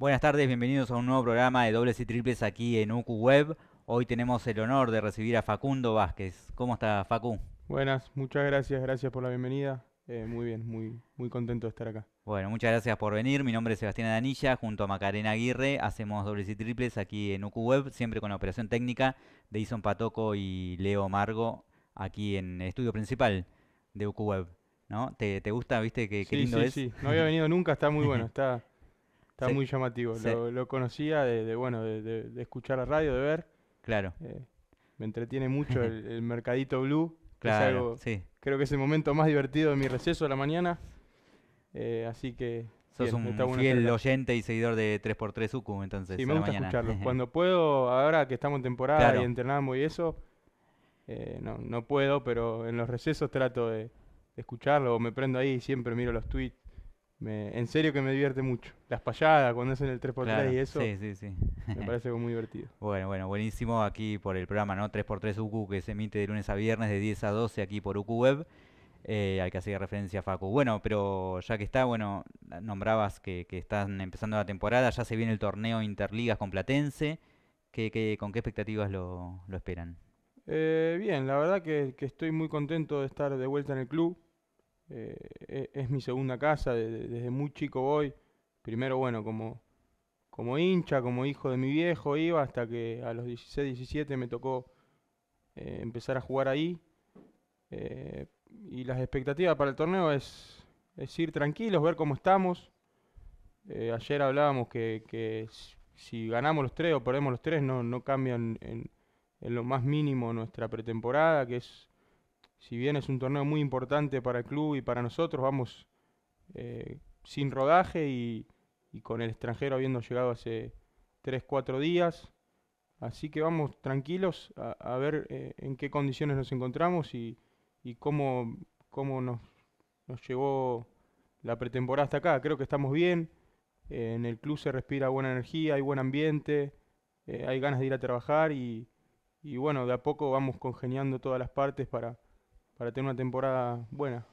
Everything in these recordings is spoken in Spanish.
Buenas tardes, bienvenidos a un nuevo programa de dobles y triples aquí en UQ Web. Hoy tenemos el honor de recibir a Facundo Vázquez. ¿Cómo está, Facu? Buenas, muchas gracias, gracias por la bienvenida. Eh, muy bien, muy, muy contento de estar acá. Bueno, muchas gracias por venir. Mi nombre es Sebastián Danilla, junto a Macarena Aguirre. Hacemos dobles y triples aquí en UQ Web, siempre con la operación técnica de Ison Patoco y Leo Margo, aquí en el estudio principal de UQ Web. ¿No? ¿Te, gusta? ¿Viste qué, qué sí, sí, Sí, no había venido nunca, está muy bueno, está Está muy llamativo. Lo, conocía de, bueno, de, escuchar la radio, de ver. Claro. Eh, me entretiene mucho el, mercadito blue. Claro, Creo que es el momento más divertido de mi receso de la mañana. Eh, así que. Sos un fiel oyente y seguidor de 3x3 sucum entonces. Sí, me gusta escucharlo. Cuando puedo, ahora que estamos en temporada y entrenamos y eso, eh, no, no puedo, pero en los recesos trato de, de escucharlo. Me prendo ahí y siempre miro los tweets en serio que me divierte mucho. Las payadas, cuando hacen el 3x3 y eso. Sí, sí, sí. Me parece muy divertido. Bueno, bueno, buenísimo aquí por el programa, ¿no? 3x3 UQ que se emite de lunes a viernes de 10 a 12 aquí por UQ Web. hay eh, al que hacer referencia Facu. Bueno, pero ya que está, bueno, nombrabas que, que, están empezando la temporada, ya se viene el torneo Interligas con Platense. con qué expectativas lo, esperan? Eh, bien, la verdad que estoy muy contento de estar de vuelta en el club. Eh, e, es mi segunda casa, desde, muy chico voy. Primero, bueno, como, como hincha, como hijo de mi viejo iba, hasta que a los 16, 17 me tocó eh, empezar a jugar ahí. Eh, y las expectativas para el torneo es, ir tranquilos, ver cómo estamos. ayer hablábamos que, si ganamos los tres o perdemos los tres, no, cambian en lo más mínimo nuestra pretemporada, que es si bien es un torneo muy importante para el club y para nosotros, vamos eh, sin rodaje y, con el extranjero habiendo llegado hace 3, 4 días. Así que vamos tranquilos a, ver eh, en qué condiciones nos encontramos y, cómo, nos, llevó la pretemporada hasta acá. Creo que estamos bien, eh, en el club se respira buena energía, hay buen ambiente, hay ganas de ir a trabajar y, y bueno, de a poco vamos congeniando todas las partes para, para tener una temporada buena.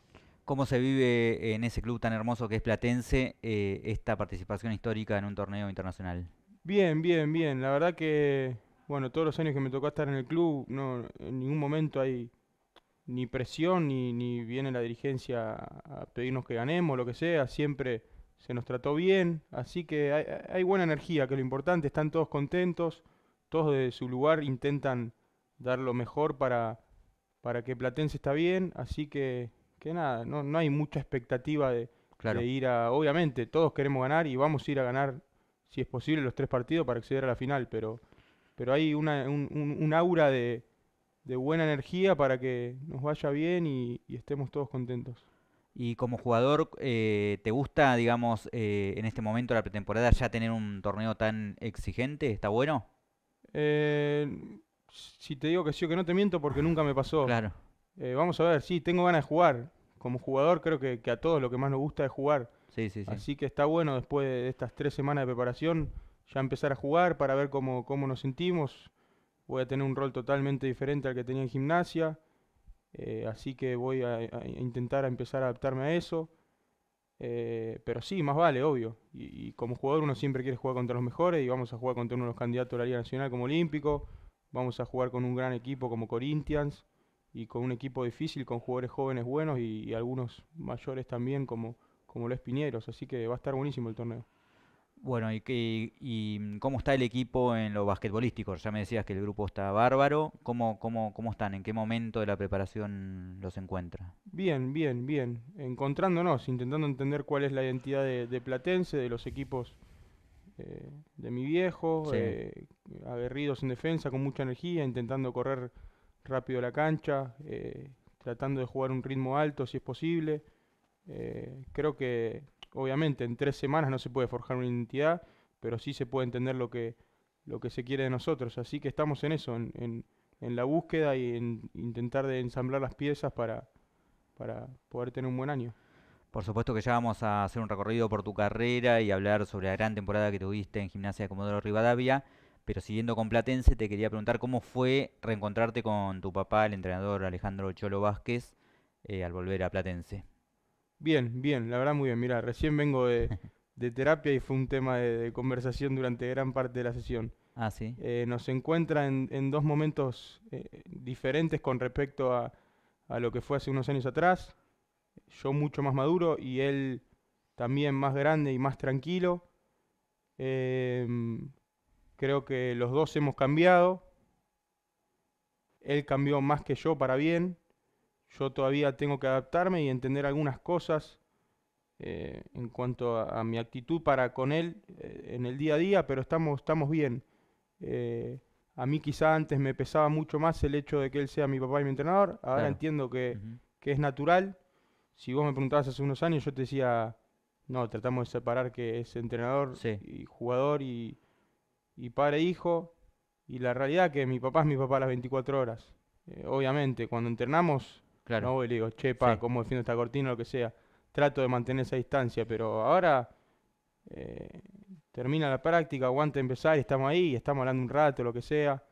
¿Cómo se vive en ese club tan hermoso que es Platense eh, esta participación histórica en un torneo internacional? Bien, bien, bien. La verdad que, bueno, todos los años que me tocó estar en el club, no, en ningún momento hay ni presión, ni, viene la dirigencia a pedirnos que ganemos, lo que sea. Siempre se nos trató bien, así que hay, hay buena energía, que es lo importante, están todos contentos, todos de su lugar intentan dar lo mejor para para que Platense está bien, así que, nada, no, hay mucha expectativa de, ir a... Obviamente, todos queremos ganar y vamos a ir a ganar, si es posible, los tres partidos para acceder a la final, pero, pero hay una, un, aura de, buena energía para que nos vaya bien y, estemos todos contentos. Y como jugador, eh, ¿te gusta, digamos, eh, en este momento de la pretemporada ya tener un torneo tan exigente? ¿Está bueno? Eh, si te digo que sí o que no te miento porque nunca me pasó. Claro. Eh, vamos a ver, sí, tengo ganas de jugar. Como jugador creo que, a todos lo que más nos gusta es jugar. Sí, sí, sí. Así que está bueno después de estas tres semanas de preparación ya empezar a jugar para ver cómo, nos sentimos. Voy a tener un rol totalmente diferente al que tenía en gimnasia. Eh, así que voy a, intentar empezar a adaptarme a eso. Eh, pero sí, más vale, obvio. Y, como jugador uno siempre quiere jugar contra los mejores y vamos a jugar contra uno de los candidatos a la Liga Nacional como Olímpico, Vamos a jugar con un gran equipo como Corinthians y con un equipo difícil, con jugadores jóvenes buenos y, algunos mayores también como, como los Piñeros. Así que va a estar buenísimo el torneo. Bueno, ¿y, ¿y cómo está el equipo en lo basquetbolístico? Ya me decías que el grupo está bárbaro. ¿Cómo, cómo, cómo están? ¿En qué momento de la preparación los encuentra? Bien, bien, bien. Encontrándonos, intentando entender cuál es la identidad de Platense, de los equipos eh, de mi viejo, eh, aguerridos en defensa, con mucha energía, intentando correr rápido la cancha, eh, tratando de jugar un ritmo alto si es posible. creo que obviamente en tres semanas no se puede forjar una identidad, pero sí se puede entender lo que, lo que se quiere de nosotros. Así que estamos en eso, en, en la búsqueda y en intentar de ensamblar las piezas para, para poder tener un buen año. Por supuesto que ya vamos a hacer un recorrido por tu carrera y hablar sobre la gran temporada que tuviste en Gimnasia de Comodoro Rivadavia, pero siguiendo con Platense te quería preguntar cómo fue reencontrarte con tu papá, el entrenador Alejandro Cholo Vázquez, eh, al volver a Platense. Bien, bien, la verdad muy bien. Mira, recién vengo de, terapia y fue un tema de, conversación durante gran parte de la sesión. Ah, sí. Eh, nos encuentra en, dos momentos eh, diferentes con respecto a, a lo que fue hace unos años atrás yo mucho más maduro y él también más grande y más tranquilo. Em, creo que los dos hemos cambiado. Él cambió más que yo para bien. Yo todavía tengo que adaptarme y entender algunas cosas eh, en cuanto a, mi actitud para con él eh, en el día a día, pero estamos, estamos bien. Eh, a mí quizá antes me pesaba mucho más el hecho de que él sea mi papá y mi entrenador. Ahora entiendo que es natural si vos me preguntabas hace unos años, yo te decía, no, tratamos de separar que es entrenador y jugador y, padre e hijo. Y la realidad que mi papá es mi papá a las 24 horas. Eh, obviamente, cuando entrenamos, claro. no le digo, che, pa, cómo defiendo esta cortina o lo que sea. Trato de mantener esa distancia, pero ahora eh, termina la práctica, aguanta empezar, estamos ahí, estamos hablando un rato, lo que sea.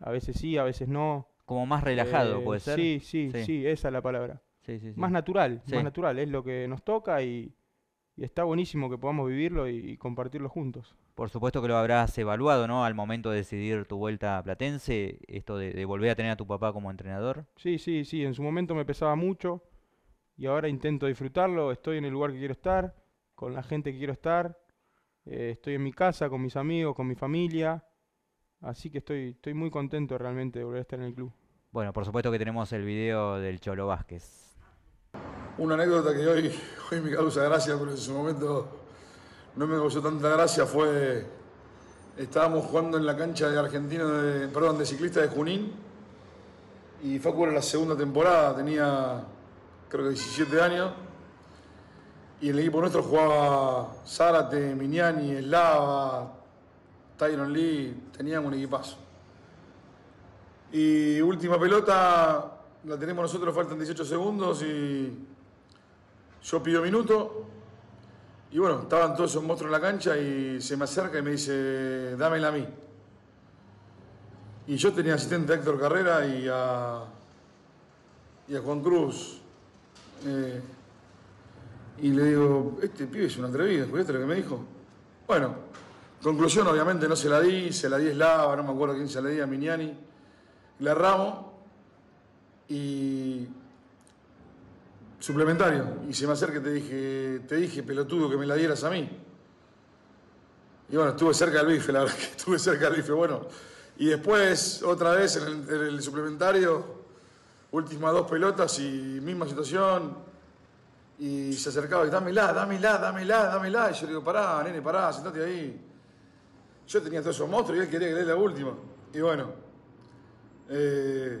A veces sí, a veces no. Como más relajado, eh, puede ser. Sí, sí, sí, sí, esa es la palabra. Más natural, más natural, es lo que nos toca y, está buenísimo que podamos vivirlo y, compartirlo juntos. Por supuesto que lo habrás evaluado, ¿no? Al momento de decidir tu vuelta a Platense, esto de, volver a tener a tu papá como entrenador. Sí, sí, sí, en su momento me pesaba mucho y ahora intento disfrutarlo, estoy en el lugar que quiero estar, con la gente que quiero estar, eh, estoy en mi casa, con mis amigos, con mi familia, así que estoy, estoy muy contento realmente de volver a estar en el club. Bueno, por supuesto que tenemos el video del Cholo Vázquez una anécdota que hoy, hoy me causa gracia, pero en su momento no me causó tanta gracia, fue, estábamos jugando en la cancha de Argentina, de, perdón, de ciclista de Junín, y Facu en la segunda temporada, tenía creo que 17 años, y el equipo nuestro jugaba Zárate, Miniani, Eslava, Tyron Lee, tenían un equipazo. Y última pelota, la tenemos nosotros, faltan 18 segundos y yo pido minuto y bueno, estaban todos esos monstruos en la cancha y se me acerca y me dice, dámela a mí. Y yo tenía asistente a Héctor Carrera y a, y Juan Cruz. Eh, y le digo, este pibe es un atrevido, ¿escuchaste lo que me dijo? Bueno, conclusión obviamente no se la di, se la di Eslava, no me acuerdo quién se la di, a Miniani. La ramo y suplementario. Y se me acerca y te dije, te dije, pelotudo, que me la dieras a mí. Y bueno, estuve cerca del bife, la verdad estuve cerca del bife. Bueno, y después, otra vez en el, suplementario, últimas dos pelotas y misma situación. Y se acercaba y dámela, dámela, dámela, dámela. Y yo le digo, pará, nene, pará, sentate ahí. Yo tenía todos esos monstruos y él quería que le dé la última. Y bueno, eh,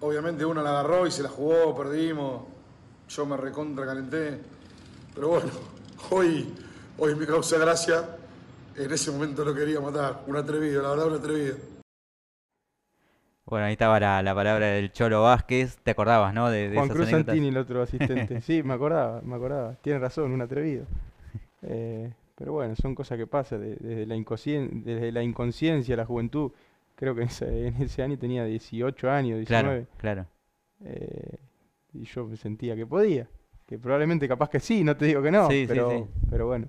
obviamente uno la agarró y se la jugó, perdimos yo me recontra calenté, pero bueno, hoy, hoy me causa gracia, en ese momento lo quería matar, un atrevido, la verdad un atrevido. Bueno, ahí estaba la, palabra del Cholo Vázquez, te acordabas, ¿no? De, Juan Cruz Santini, el otro asistente. sí, me acordaba, me acordaba, tiene razón, un atrevido. Eh, pero bueno, son cosas que pasan, desde, la desde la inconsciencia, la juventud, creo que en ese, año tenía 18 años, 19. Claro, claro. Eh, y yo me sentía que podía. Que probablemente capaz que sí, no te digo que no, pero, pero bueno,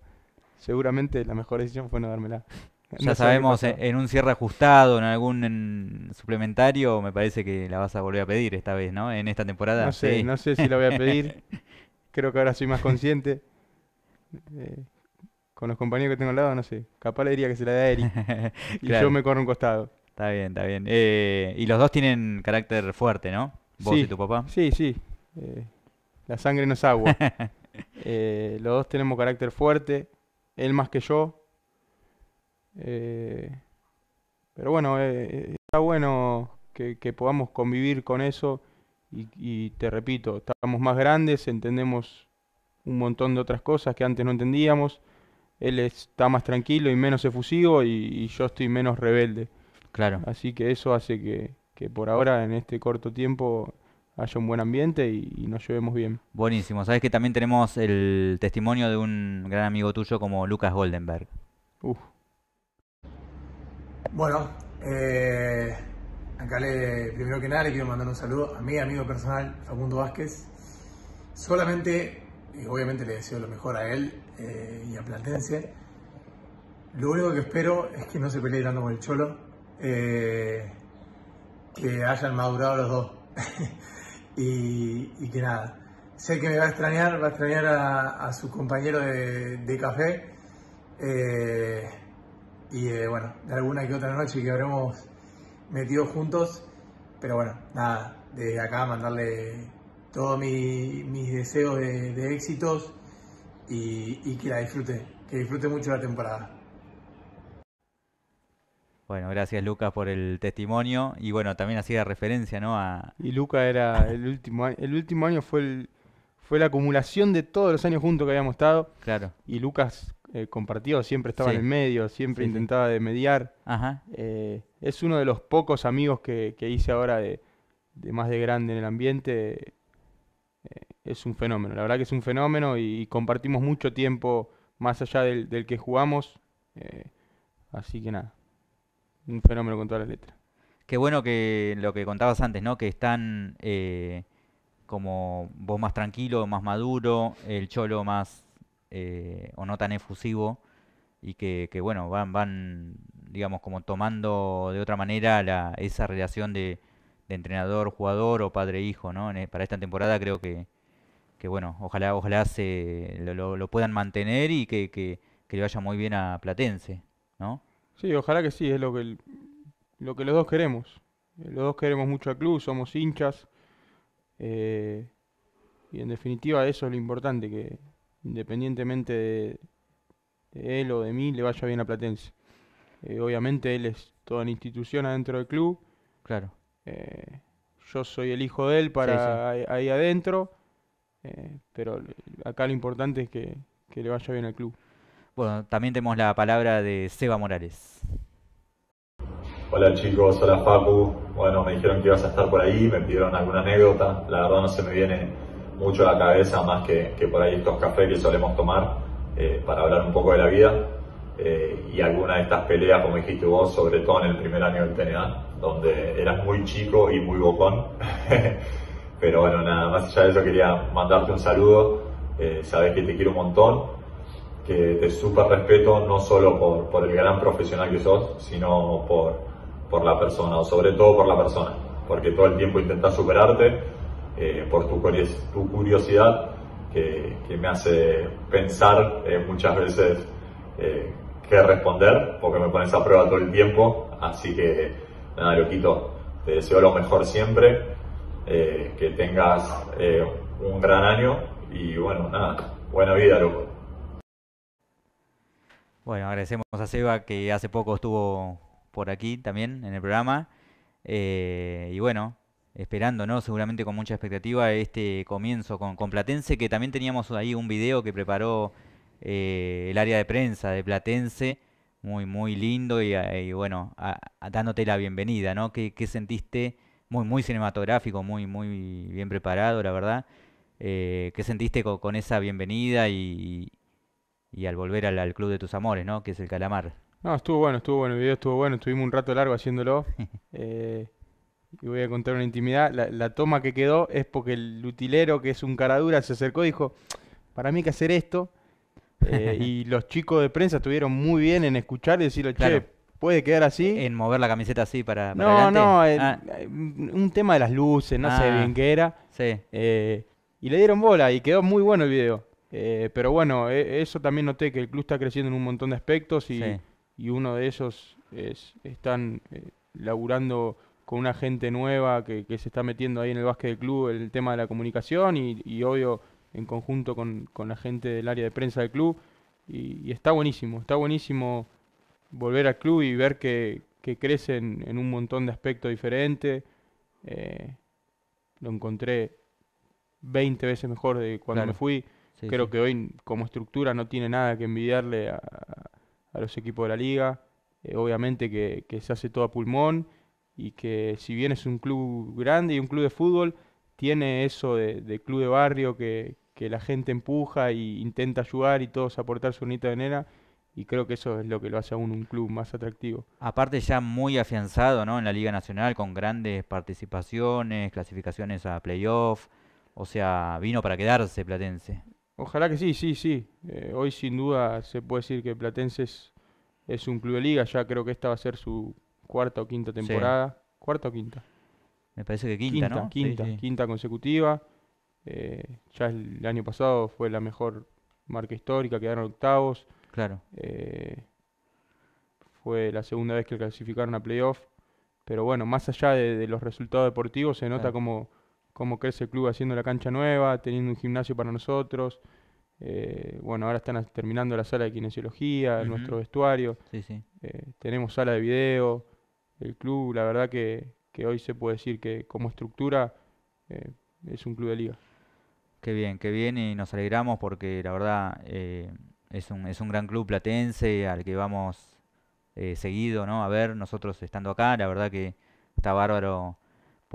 seguramente la mejor decisión fue no dármela. ya sabemos, en un cierre ajustado, en algún suplementario, me parece que la vas a volver a pedir esta vez, ¿no? En esta temporada. No sé, no sé si la voy a pedir. Creo que ahora soy más consciente. Eh, con los compañeros que tengo al lado, no sé. Capaz le diría que se la dé a Eri y yo me corro un costado. Está bien, está bien. Eh, y los dos tienen carácter fuerte, ¿no? Vos y tu papá. Sí, sí. Eh, la sangre no es agua. Eh, los dos tenemos carácter fuerte, él más que yo. Eh, pero bueno, está bueno que, podamos convivir con eso y, te repito, estamos más grandes, entendemos un montón de otras cosas que antes no entendíamos. Él está más tranquilo y menos efusivo y, yo estoy menos rebelde. Claro. Así que eso hace que, que por ahora, en este corto tiempo, haya un buen ambiente y, nos llevemos bien. Buenísimo. Sabes que también tenemos el testimonio de un gran amigo tuyo como Lucas Goldenberg. Bueno, eh, acá le, primero que nada le quiero mandar un saludo a mi amigo personal, Facundo Vázquez. Solamente, y obviamente le deseo lo mejor a él eh, y a Platense. Lo único que espero es que no se pelee tanto con el Cholo, eh, que hayan madurado los dos. y, que nada, sé que me va a extrañar, va a extrañar a, sus compañeros de, café eh, y eh, bueno, de alguna que otra noche que habremos metido juntos, pero bueno, nada, desde acá mandarle todos mis deseos de, éxitos y, y que la disfrute, que disfrute mucho la temporada. Bueno, gracias Lucas por el testimonio y bueno, también hacía referencia, ¿no? Y Lucas era el último año, el último año fue, el, fue la acumulación de todos los años juntos que habíamos estado. Claro. Y Lucas eh, compartió, siempre estaba en el medio, siempre intentaba de mediar. Ajá. Eh, es uno de los pocos amigos que, hice ahora de, más de grande en el ambiente. Eh, es un fenómeno, la verdad que es un fenómeno y, compartimos mucho tiempo más allá del que jugamos. así que nada. Un fenómeno con todas las letras. Qué bueno que lo que contabas antes, ¿no? Que están eh, como vos más tranquilo, más maduro, el cholo más eh, o no tan efusivo y que, bueno, van, van, digamos, como tomando de otra manera la, esa relación de, entrenador, jugador o padre-hijo, e ¿no? Eh, para esta temporada creo que, que bueno, ojalá, ojalá se, lo, lo, puedan mantener y que, que le vaya muy bien a Platense, ¿no? Sí, ojalá que sí, es lo que, lo que los dos queremos. Eh, los dos queremos mucho al club, somos hinchas. Eh, y en definitiva eso es lo importante, que independientemente de, él o de mí, le vaya bien a Platense. Eh, obviamente él es toda una institución adentro del club. Claro. yo soy el hijo de él para Ahí, adentro. pero acá lo importante es que le vaya bien al club. Bueno, también tenemos la palabra de Seba Morales. Hola chicos, hola Facu. Bueno, me dijeron que ibas a estar por ahí, me pidieron alguna anécdota. La verdad no se me viene mucho a la cabeza más que, que por ahí estos cafés que solemos tomar eh, para hablar un poco de la vida. Eh, y alguna de estas peleas, como dijiste vos, sobre todo en el primer año del TNA, donde eras muy chico y muy bocón. Pero bueno, nada más allá de eso quería mandarte un saludo. Eh, sabes que te quiero un montón que te super respeto no solo por, el gran profesional que sos, sino por, la persona, o sobre todo por la persona, porque todo el tiempo intentas superarte, eh, por tu, curiosidad, que, me hace pensar eh, muchas veces eh, qué responder, porque me pones a prueba todo el tiempo, así que nada, Loquito, te deseo lo mejor siempre, eh, que tengas un gran año y bueno, nada, buena vida, loco. Bueno, agradecemos a Seba que hace poco estuvo por aquí también en el programa. Eh, y bueno, esperando, Seguramente con mucha expectativa este comienzo con, Platense, que también teníamos ahí un video que preparó eh, el área de prensa de Platense, muy, muy lindo y, eh, bueno, dándote la bienvenida, ¿no? ¿Qué, sentiste? Muy, muy cinematográfico, muy, muy bien preparado, la verdad. ¿Qué sentiste con esa bienvenida y, y al volver al, club de tus amores, ¿no? Que es el Calamar. No, estuvo bueno, estuvo bueno, el video estuvo bueno, estuvimos un rato largo haciéndolo. Eh, y voy a contar una intimidad. La, toma que quedó es porque el utilero, que es un caradura, se acercó y dijo, para mí hay que hacer esto. Eh, y los chicos de prensa estuvieron muy bien en escuchar y decirle puede quedar así. En mover la camiseta así para. no, no, ah. un tema de las luces, no sé ah, bien qué era. Sí. Eh, y le dieron bola y quedó muy bueno el video. Eh, pero bueno, e, eso también noté que el club está creciendo en un montón de aspectos y, uno de esos es, están eh, laburando con una gente nueva que, se está metiendo ahí en el básquet del club el tema de la comunicación y, y obvio en conjunto con, la gente del área de prensa del club. Y, está buenísimo, está buenísimo volver al club y ver que, crecen en, un montón de aspectos diferentes. Eh, lo encontré 20 veces mejor de cuando me fui. Creo que hoy como estructura no tiene nada que envidiarle a, los equipos de la liga. Eh, obviamente que, se hace todo a pulmón y que si bien es un club grande y un club de fútbol, tiene eso de, club de barrio que, la gente empuja e intenta ayudar y todos aportar su unita de nena y creo que eso es lo que lo hace aún un club más atractivo. Aparte ya muy afianzado ¿no? en la Liga Nacional con grandes participaciones, clasificaciones a playoff, o sea, vino para quedarse Platense. Ojalá que sí, sí, sí. Eh, hoy sin duda se puede decir que Platense es, un club de liga. Ya creo que esta va a ser su cuarta o quinta temporada. ¿Cuarta o quinta? Me parece que quinta, ¿no? Quinta, quinta consecutiva. Eh, ya el año pasado fue la mejor marca histórica, quedaron octavos. Claro. Eh, fue la segunda vez que clasificaron a playoff. Pero bueno, más allá de, los resultados deportivos, se nota como cómo crece el club haciendo la cancha nueva, teniendo un gimnasio para nosotros. Eh, bueno, ahora están terminando la sala de kinesiología, nuestro vestuario. Sí, sí. Eh, tenemos sala de video. El club, la verdad que, hoy se puede decir que como estructura eh, es un club de liga. Qué bien, qué bien y nos alegramos porque la verdad es, un, es un gran club platense al que vamos seguido, ¿no? A ver, nosotros estando acá, la verdad que está bárbaro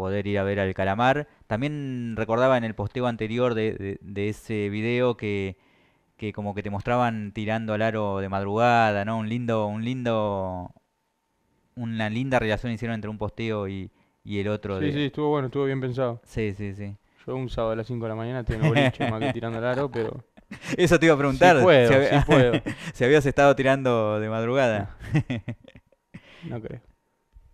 poder ir a ver al calamar. También recordaba en el posteo anterior de, ese video que, como que te mostraban tirando al aro de madrugada, ¿no? Un lindo, un lindo, una linda relación hicieron entre un posteo y, el otro. Sí, sí, estuvo bueno, estuvo bien pensado. Sí, sí, sí. Yo un sábado a las 5 de la mañana tengo boliche más que tirando al aro, pero... Eso te iba a preguntar. si, habías estado tirando de madrugada. no creo.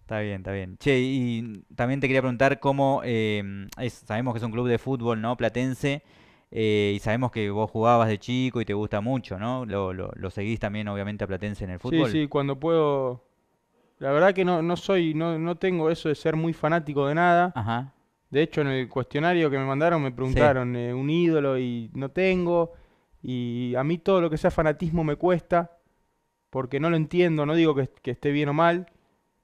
Está bien, está bien. Che, y mm, también te quería preguntar cómo, em, sabemos que es un club de fútbol, ¿no? Platense, eh, y sabemos que vos jugabas de chico y te gusta mucho, ¿no? Lo, seguís también, obviamente, a Platense en el fútbol. Sí, sí, cuando puedo... La verdad que no, soy, no, no tengo eso de ser muy fanático de nada. Ajá. De hecho, en el cuestionario que me mandaron me preguntaron eh, un ídolo y no tengo. Y a mí todo lo que sea fanatismo me cuesta, porque no lo entiendo, no digo que esté bien o mal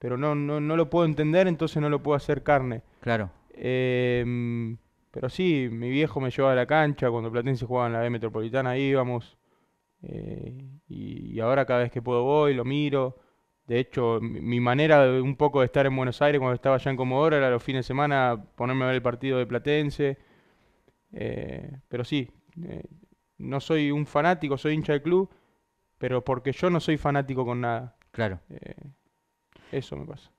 pero no, no, no lo puedo entender, entonces no lo puedo hacer carne. Claro. Em, pero sí, mi viejo me llevaba a la cancha, cuando Platense jugaba en la B Metropolitana íbamos, eh, y, ahora cada vez que puedo voy, lo miro. De hecho, mi, manera de, un poco de estar en Buenos Aires cuando estaba allá en Comodoro era los fines de semana ponerme a ver el partido de Platense. Eh, pero sí, eh, no soy un fanático, soy hincha del club, pero porque yo no soy fanático con nada. Claro. Eso me pasa.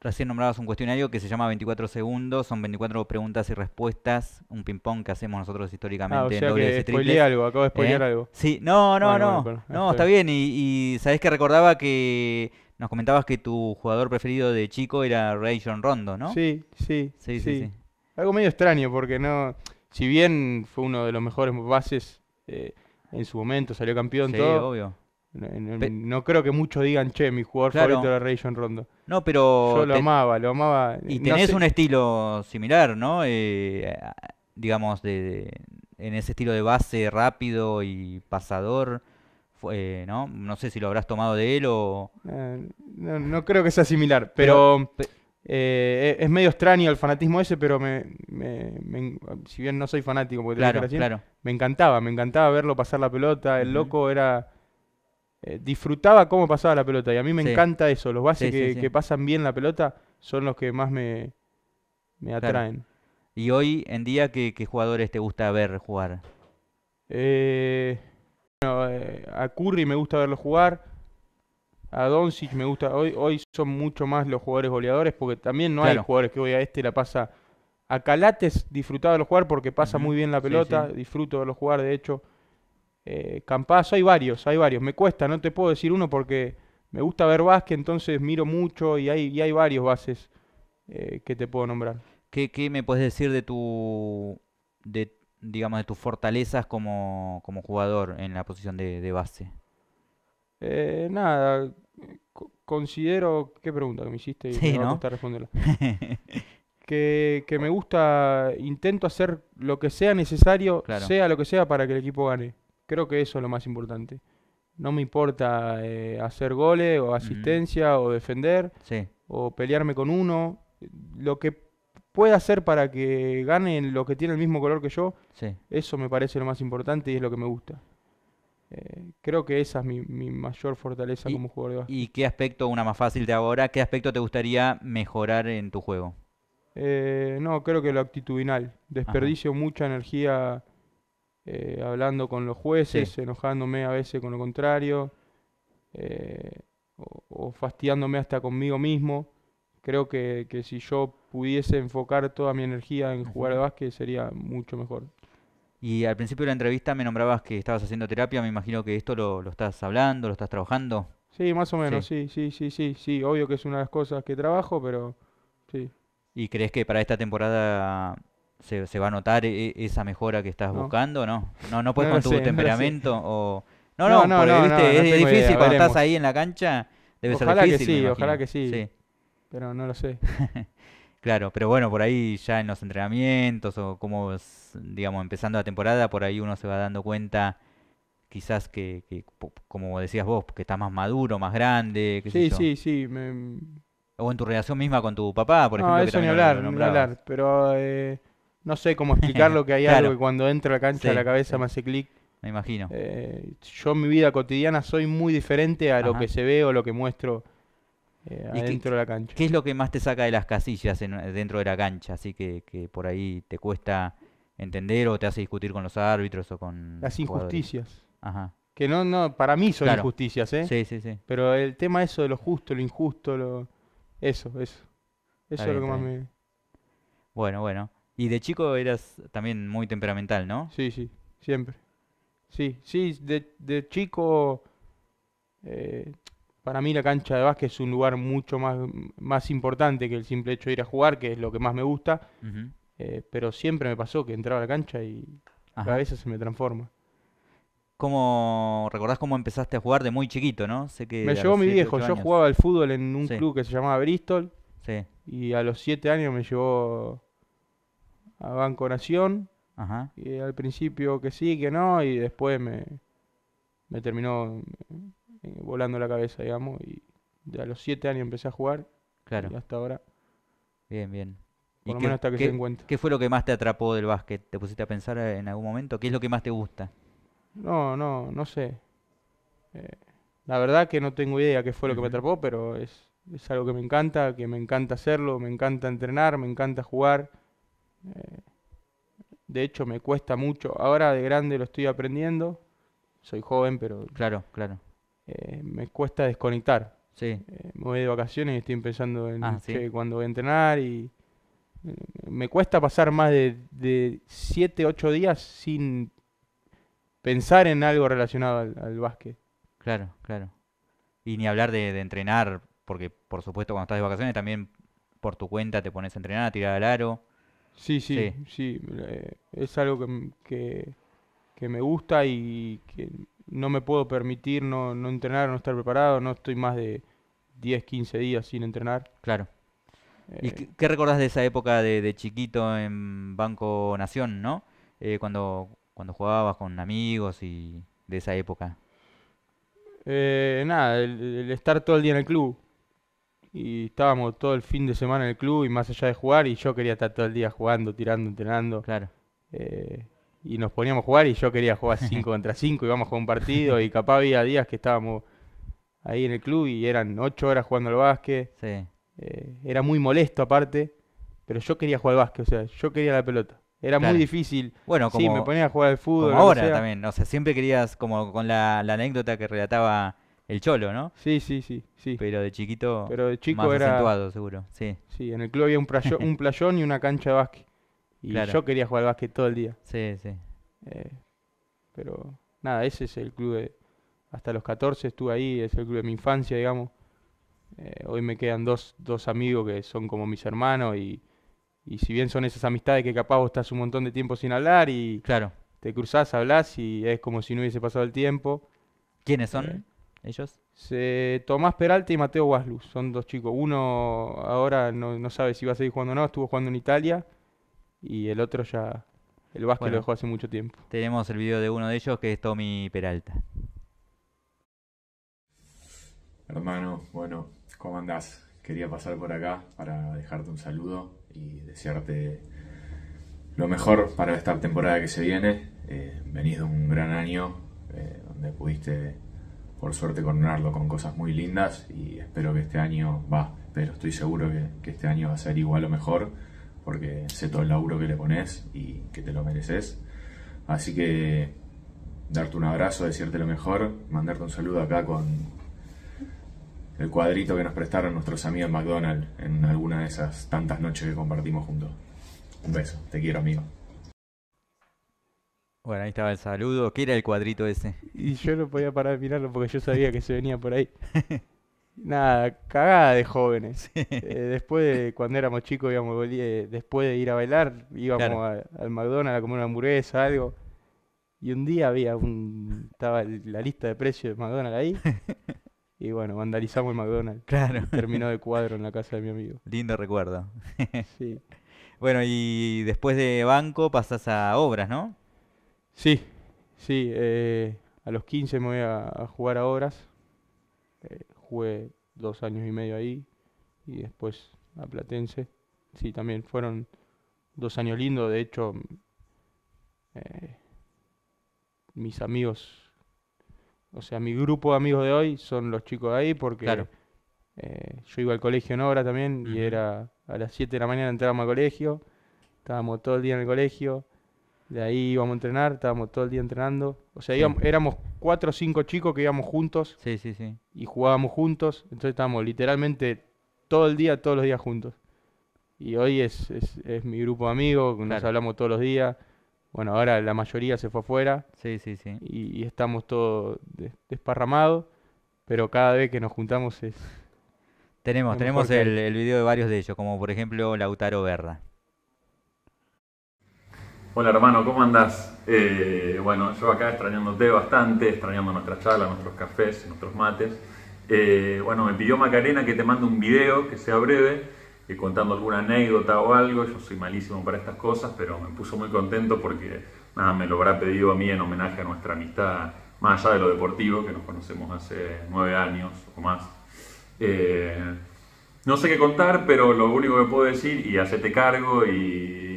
Recién nombrabas un cuestionario que se llama 24 segundos, son 24 preguntas y respuestas, un ping-pong que hacemos nosotros históricamente ah, o en algo, acabo de spoilear ¿Eh? algo. Sí, no, no, no. no, está bien. Y, y sabés que recordaba que nos comentabas que tu jugador preferido de chico era Ray John Rondo, ¿no? Sí, sí. Sí, sí, Algo medio extraño porque no. Si bien fue uno de los mejores bases eh, en su momento, salió campeón sí, todo. obvio. No, creo que muchos digan, che, mi jugador favorito era John Rondo. No, pero. Yo lo amaba, lo amaba. Y tenés un estilo similar, ¿no? Eh, digamos, en ese estilo de base rápido y pasador. fue eh, ¿no? No sé si lo habrás tomado de él o. Eh, no, creo que sea similar, pero. E, es medio extraño el fanatismo ese, pero me, si bien no soy fanático, porque claro, claro. me encantaba, me encantaba verlo pasar la pelota. El loco era eh, disfrutaba cómo pasaba la pelota. Y a mí me encanta eso. Los bases que, pasan bien la pelota son los que más me, me atraen. ¿Y hoy en día qué, jugadores te gusta ver jugar? Eh, bueno, eh, a Curry me gusta verlo jugar. A Doncic me gusta. Hoy, hoy son mucho más los jugadores goleadores porque también no hay jugadores que hoy a este la pasa. A Calates disfrutaba de los jugar porque pasa muy bien la pelota. Disfruto de los jugar, de hecho. Eh, Campas, hay varios, hay varios. Me cuesta, no te puedo decir uno porque me gusta ver básquet, entonces miro mucho y hay, hay varios bases eh, que te puedo nombrar. ¿Qué, me puedes decir de tu, de, digamos, de tus fortalezas como, jugador en la posición de, base? Eh, nada, considero, qué pregunta que me hiciste y me gusta responderla. que, me gusta, intento hacer lo que sea necesario, sea lo que sea para que el equipo gane. Creo que eso es lo más importante. No me importa eh, hacer goles o asistencia o defender o pelearme con uno. Lo que pueda hacer para que ganen lo que tiene el mismo color que yo, eso me parece lo más importante y es lo que me gusta. Eh, creo que esa es mi, mayor fortaleza como jugador de básquet. ¿Y qué aspecto, una más fácil de ahora, qué aspecto te gustaría mejorar en tu juego? Eh, no, creo que lo actitudinal. Desperdicio mucha energía eh, hablando con los jueces, enojándome a veces con lo contrario, eh, o, fastidiándome hasta conmigo mismo. Creo que, si yo pudiese enfocar toda mi energía en jugar al básquet sería mucho mejor. Y al principio de la entrevista me nombrabas que estabas haciendo terapia, me imagino que esto lo, estás hablando, lo estás trabajando. Sí, más o menos, sí. sí, sí, sí, sí, sí, obvio que es una de las cosas que trabajo, pero sí. ¿Y crees que para esta temporada se, va a notar e, esa mejora que estás buscando, ¿no? No, no puedes con tu temperamento no o... No, no, porque, viste, es difícil cuando estás ahí en la cancha, debe ojalá ser difícil. Que sí, ojalá que sí, pero no lo sé. claro, pero bueno, por ahí ya en los entrenamientos o como, digamos, empezando la temporada, por ahí uno se va dando cuenta quizás que, como decías vos, que estás más maduro, más grande. sí, sí, sí, O en tu relación misma con tu papá, por ejemplo. Eso hablar, hablar. Pero eh, no sé cómo lo que hay algo que cuando entra a la cancha de la cabeza me hace clic. Me imagino. Eh, yo en mi vida cotidiana soy muy diferente a lo que se ve o lo que muestro eh, dentro de la cancha. ¿Qué es lo que más te saca de las casillas dentro de la cancha? Así que, que, por ahí te cuesta entender o te hace discutir con los árbitros o con... Las injusticias. Ajá. Que no, no, para mí son injusticias, ¿eh? Sí, sí, sí. Pero el tema eso de lo justo, lo injusto, lo... Eso, eso. Eso es lo que más me... Bueno, bueno. Y de chico eras también muy temperamental, ¿no? Sí, sí, siempre. Sí, sí, de, chico, eh, para mí la cancha de básquet es un lugar mucho más, más importante que el simple hecho de ir a jugar, que es lo que más me gusta. Eh, pero siempre me pasó que entraba a la cancha y a veces se me transforma. ¿Cómo, ¿Recordás cómo empezaste a jugar de muy chiquito, no? me llevó mi viejo, yo jugaba al fútbol en un club que se llamaba Bristol. Sí. Y a los siete años me llevó a Banco Nación. Ajá. Y al principio que sí, que no, y después me, me terminó eh, volando la cabeza, digamos. Y a los siete años empecé a jugar. Claro. Y hasta ahora. Bien, bien. qué, ¿Qué fue lo que más te atrapó del básquet? ¿Te pusiste a pensar en algún momento? ¿Qué es lo que más te gusta? No, no, no sé. Eh, la verdad que no tengo idea qué fue lo que me atrapó, pero es, es algo que me encanta, que me encanta hacerlo, me encanta entrenar, me encanta jugar de hecho, me cuesta mucho. Ahora de grande lo estoy aprendiendo. Soy joven, pero. Claro, claro. Eh, me cuesta desconectar. Sí. Eh, me voy de vacaciones y estoy pensando en ah, cuando voy a entrenar y. Eh, me cuesta pasar más de 7, 8 días sin pensar en algo relacionado al, al básquet. Claro, claro. Y ni hablar de, de, entrenar, porque por supuesto cuando estás de vacaciones también por tu cuenta te pones a entrenar, a tirar al aro. Sí, sí, sí. Eh, es algo que, me gusta y que no me puedo permitir no, entrenar, no estar preparado. No estoy más de 10, 15 días sin entrenar. Claro. ¿Y eh, qué recordás de esa época de, chiquito en Banco Nación, no? Eh, cuando, cuando jugabas con amigos y de esa época. nada, el estar todo el día en el club y estábamos todo el fin de semana en el club y más allá de jugar y yo quería estar todo el día jugando, tirando, entrenando. Claro. Eh, y nos poníamos a jugar y yo quería jugar 5 contra 5, íbamos a jugar un partido y capaz había días que estábamos ahí en el club y eran 8 horas jugando al básquet. Sí. Eh, era muy molesto aparte, pero yo quería jugar al básquet, o sea, yo quería la pelota. Era muy difícil. Bueno, como, sí, me ponía a jugar al fútbol. ahora también, o sea, siempre querías, como con la anécdota que relataba el cholo, ¿no? Sí, sí, sí, sí. Pero de chiquito Pero de chico más acentuado, seguro. Sí. sí, en el club había un, un playón y una cancha de básquet. Y yo quería jugar básquet todo el día. Sí, sí. Eh, pero nada, ese es el club de... Hasta los 14 estuve ahí, es el club de mi infancia, digamos. Eh, hoy me quedan dos, amigos que son como mis hermanos y, si bien son esas amistades que capaz estás un montón de tiempo sin hablar y claro. te cruzás, hablas y es como si no hubiese pasado el tiempo. ¿Quiénes son? Eh, ellos? Se, Tomás Peralta y Mateo Waslus, son dos chicos. Uno ahora no, sabe si va a seguir jugando o no, estuvo jugando en Italia y el otro ya, el básquet lo dejó hace mucho tiempo. Tenemos el video de uno de ellos que es Tommy Peralta. Hermano, bueno, ¿cómo andás? Quería pasar por acá para dejarte un saludo y desearte lo mejor para esta temporada que se viene. Eh, venís de un gran año eh, donde pudiste por suerte coronarlo con cosas muy lindas y espero que este año va, pero estoy seguro que, este año va a ser igual o mejor porque sé todo el laburo que le pones y que te lo mereces. Así que darte un abrazo, decirte lo mejor, mandarte un saludo acá con el cuadrito que nos prestaron nuestros amigos en McDonald's en alguna de esas tantas noches que compartimos juntos. Un beso, te quiero amigo. Bueno, ahí estaba el saludo. ¿Qué era el cuadrito ese? Y yo no podía parar de mirarlo porque yo sabía que se venía por ahí. Nada, cagada de jóvenes. Eh, después, de, cuando éramos chicos, íbamos, eh, después de ir a bailar, íbamos al McDonald's a comer una hamburguesa, algo. Y un día había un, estaba la lista de precios de McDonald's ahí. y bueno, vandalizamos el McDonald's. Claro. Terminó de cuadro en la casa de mi amigo. Lindo recuerdo. sí. Bueno, y después de banco pasas a obras, ¿no? Sí, sí. Eh, a los 15 me voy a, jugar a obras. Eh, jugué dos años y medio ahí y después a Platense. Sí, también fueron dos años lindos. De hecho, mm, eh, mis amigos, o sea, mi grupo de amigos de hoy son los chicos de ahí porque eh, yo iba al colegio en Obras también y era a las 7 de la mañana entrábamos al colegio, estábamos todo el día en el colegio, de ahí íbamos a entrenar, estábamos todo el día entrenando. O sea, éramos cuatro o cinco chicos que íbamos juntos. Y jugábamos juntos. Entonces estábamos literalmente todo el día, todos los días juntos. Y hoy es, es, mi grupo de amigos, nos hablamos todos los días. Bueno, ahora la mayoría se fue afuera. Y, estamos todos desparramados. Pero cada vez que nos juntamos es. Tenemos, tenemos el, el video de varios de ellos, como por ejemplo Lautaro Berra. Hola hermano, ¿cómo andás? Eh, bueno, yo acá extrañándote bastante, extrañando nuestra charla, nuestros cafés, nuestros mates. Eh, bueno, me pidió Macarena que te mande un video que sea breve, eh, contando alguna anécdota o algo. Yo soy malísimo para estas cosas, pero me puso muy contento porque nada, me lo habrá pedido a mí en homenaje a nuestra amistad, más allá de lo deportivo, que nos conocemos hace nueve años o más. Eh, no sé qué contar, pero lo único que puedo decir, y hacete cargo y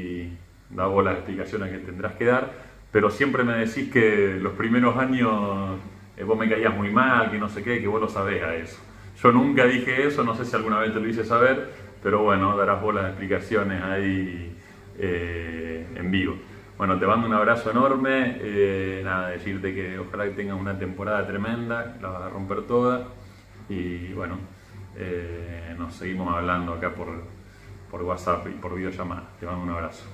vos las explicaciones que tendrás que dar, pero siempre me decís que los primeros años eh, vos me caías muy mal, que no sé qué, que vos lo sabés a eso. Yo nunca dije eso, no sé si alguna vez te lo hice saber, pero bueno, darás vos las explicaciones ahí eh, en vivo. Bueno, te mando un abrazo enorme, eh, nada, decirte que ojalá que tengas una temporada tremenda, la vas a romper toda y bueno, nos seguimos hablando acá por, por WhatsApp y por videollamada. Te mando un abrazo.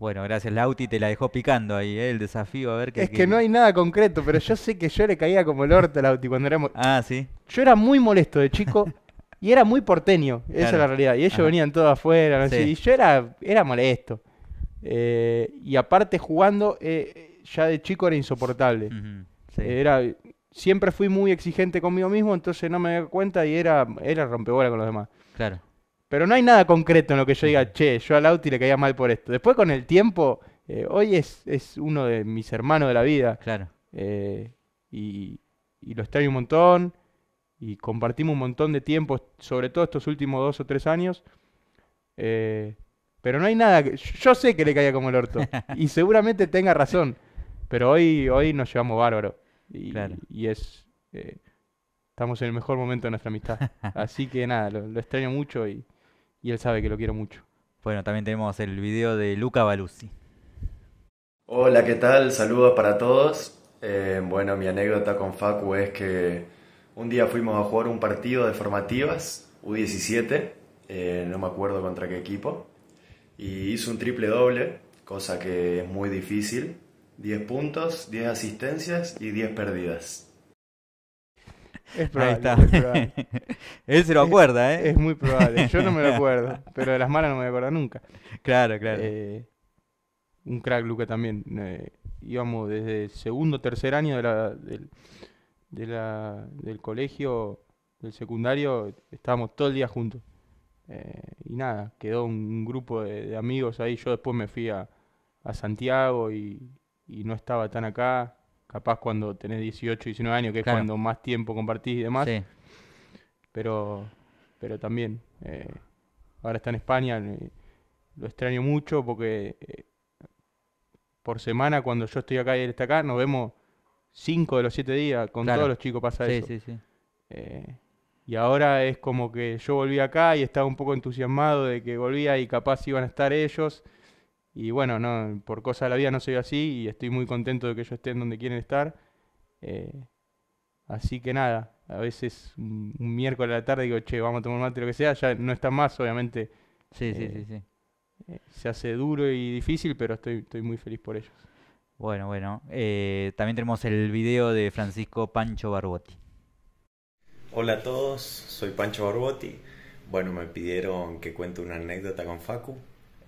Bueno, gracias Lauti, te la dejó picando ahí, ¿eh? el desafío, a ver qué... Es que, no hay nada concreto, pero yo sé que yo le caía como el orto a Lauti cuando éramos... Ah, sí. Yo era muy molesto de chico y era muy porteño, esa es la realidad. Y ellos venían todos afuera, y yo era, era molesto. Eh, y aparte jugando, eh, ya de chico era insoportable. Era... Siempre fui muy exigente conmigo mismo, entonces no me daba cuenta y era, era rompebola con los demás. Claro. Pero no hay nada concreto en lo que yo diga, che, yo al Lauti le caía mal por esto. Después con el tiempo, eh, hoy es, uno de mis hermanos de la vida. Claro. Eh, y, lo extraño un montón. Y compartimos un montón de tiempo, sobre todo estos últimos dos o tres años. Eh, pero no hay nada. yo sé que le caía como el orto. y seguramente tenga razón. Pero hoy, hoy nos llevamos bárbaro. Y, y es. estamos en el mejor momento de nuestra amistad. Así que nada, lo extraño mucho y y él sabe que lo quiero mucho. Bueno, también tenemos el video de Luca Baluzzi. Hola, ¿qué tal? Saludos para todos. Eh, bueno, mi anécdota con Facu es que un día fuimos a jugar un partido de formativas, U17, eh, no me acuerdo contra qué equipo, y hizo un triple doble, cosa que es muy difícil, 10 puntos, 10 asistencias y 10 perdidas. Es probable. Él se lo acuerda, ¿eh? Es muy probable. Yo no me lo acuerdo, pero de las malas no me acuerdo nunca. Claro, claro. Eh, un crack, Luca, también. Eh, íbamos desde el segundo, tercer año de del, colegio, del secundario, estábamos todo el día juntos. y nada, quedó un, grupo de, amigos ahí. Yo después me fui a, Santiago y, y no estaba tan acá capaz cuando tenés 18, 19 años, que es cuando más tiempo compartís y demás. Pero, pero también, eh, ahora está en España, eh, lo extraño mucho porque eh, por semana cuando yo estoy acá y él está acá, nos vemos 5 de los 7 días, con todos los chicos pasa eso. Sí, sí. Eh, y ahora es como que yo volví acá y estaba un poco entusiasmado de que volvía y capaz iban a estar ellos. Y bueno, no, por cosa de la vida no soy así y estoy muy contento de que ellos estén donde quieren estar. Eh, así que nada, a veces un, miércoles a la tarde digo, che, vamos a tomar mate, lo que sea, ya no están más, obviamente. Sí, sí, eh, sí, sí. Eh, se hace duro y difícil, pero estoy, estoy muy feliz por ellos. Bueno, bueno. también tenemos el video de Francisco Pancho Barbotti. Hola a todos, soy Pancho Barbotti. Bueno, me pidieron que cuente una anécdota con Facu.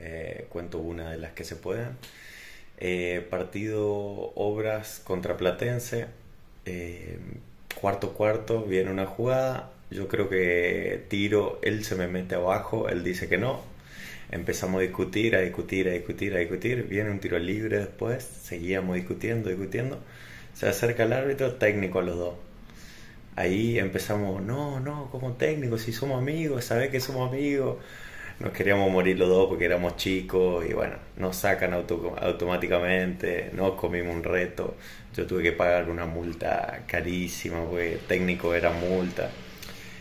Eh, cuento una de las que se pueden eh, partido Obras contra Platense, eh, cuarto cuarto, viene una jugada, yo creo que tiro, él se me mete abajo, él dice que no, empezamos a discutir, a discutir, a discutir, a discutir, viene un tiro libre después, seguíamos discutiendo, discutiendo, se acerca el árbitro, técnico a los dos. Ahí empezamos, no, no, como técnico, si somos amigos, sabe que somos amigos, nos queríamos morir los dos porque éramos chicos y bueno, nos sacan auto automáticamente, nos comimos un reto, yo tuve que pagar una multa carísima porque técnico era multa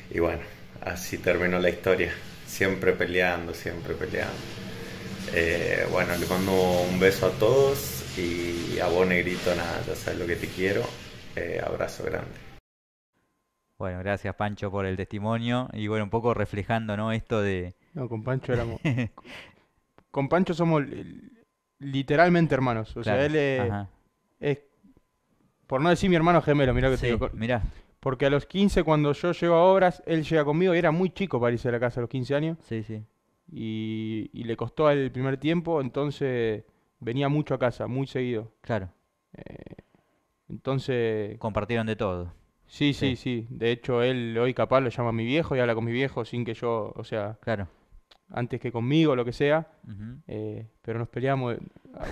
y bueno, así terminó la historia, siempre peleando, siempre peleando. Eh, bueno, les mando un beso a todos y a vos negrito nada, ya sabes lo que te quiero, eh, abrazo grande. Bueno, gracias Pancho por el testimonio y bueno, un poco reflejando ¿no? esto de, no, con Pancho éramos. con Pancho somos literalmente hermanos. O sea, él es, Por no decir mi hermano gemelo, Mira que Mirá. Porque a los 15, cuando yo llego a obras, él llega conmigo y era muy chico para irse a la casa a los 15 años. Sí, sí. Y, le costó el primer tiempo, entonces venía mucho a casa, muy seguido. Claro. Eh, entonces. Compartieron de todo. Sí, sí, sí, De hecho, él hoy capaz lo llama a mi viejo y habla con mi viejo sin que yo, o sea. Claro antes que conmigo, lo que sea. Eh, pero nos peleamos.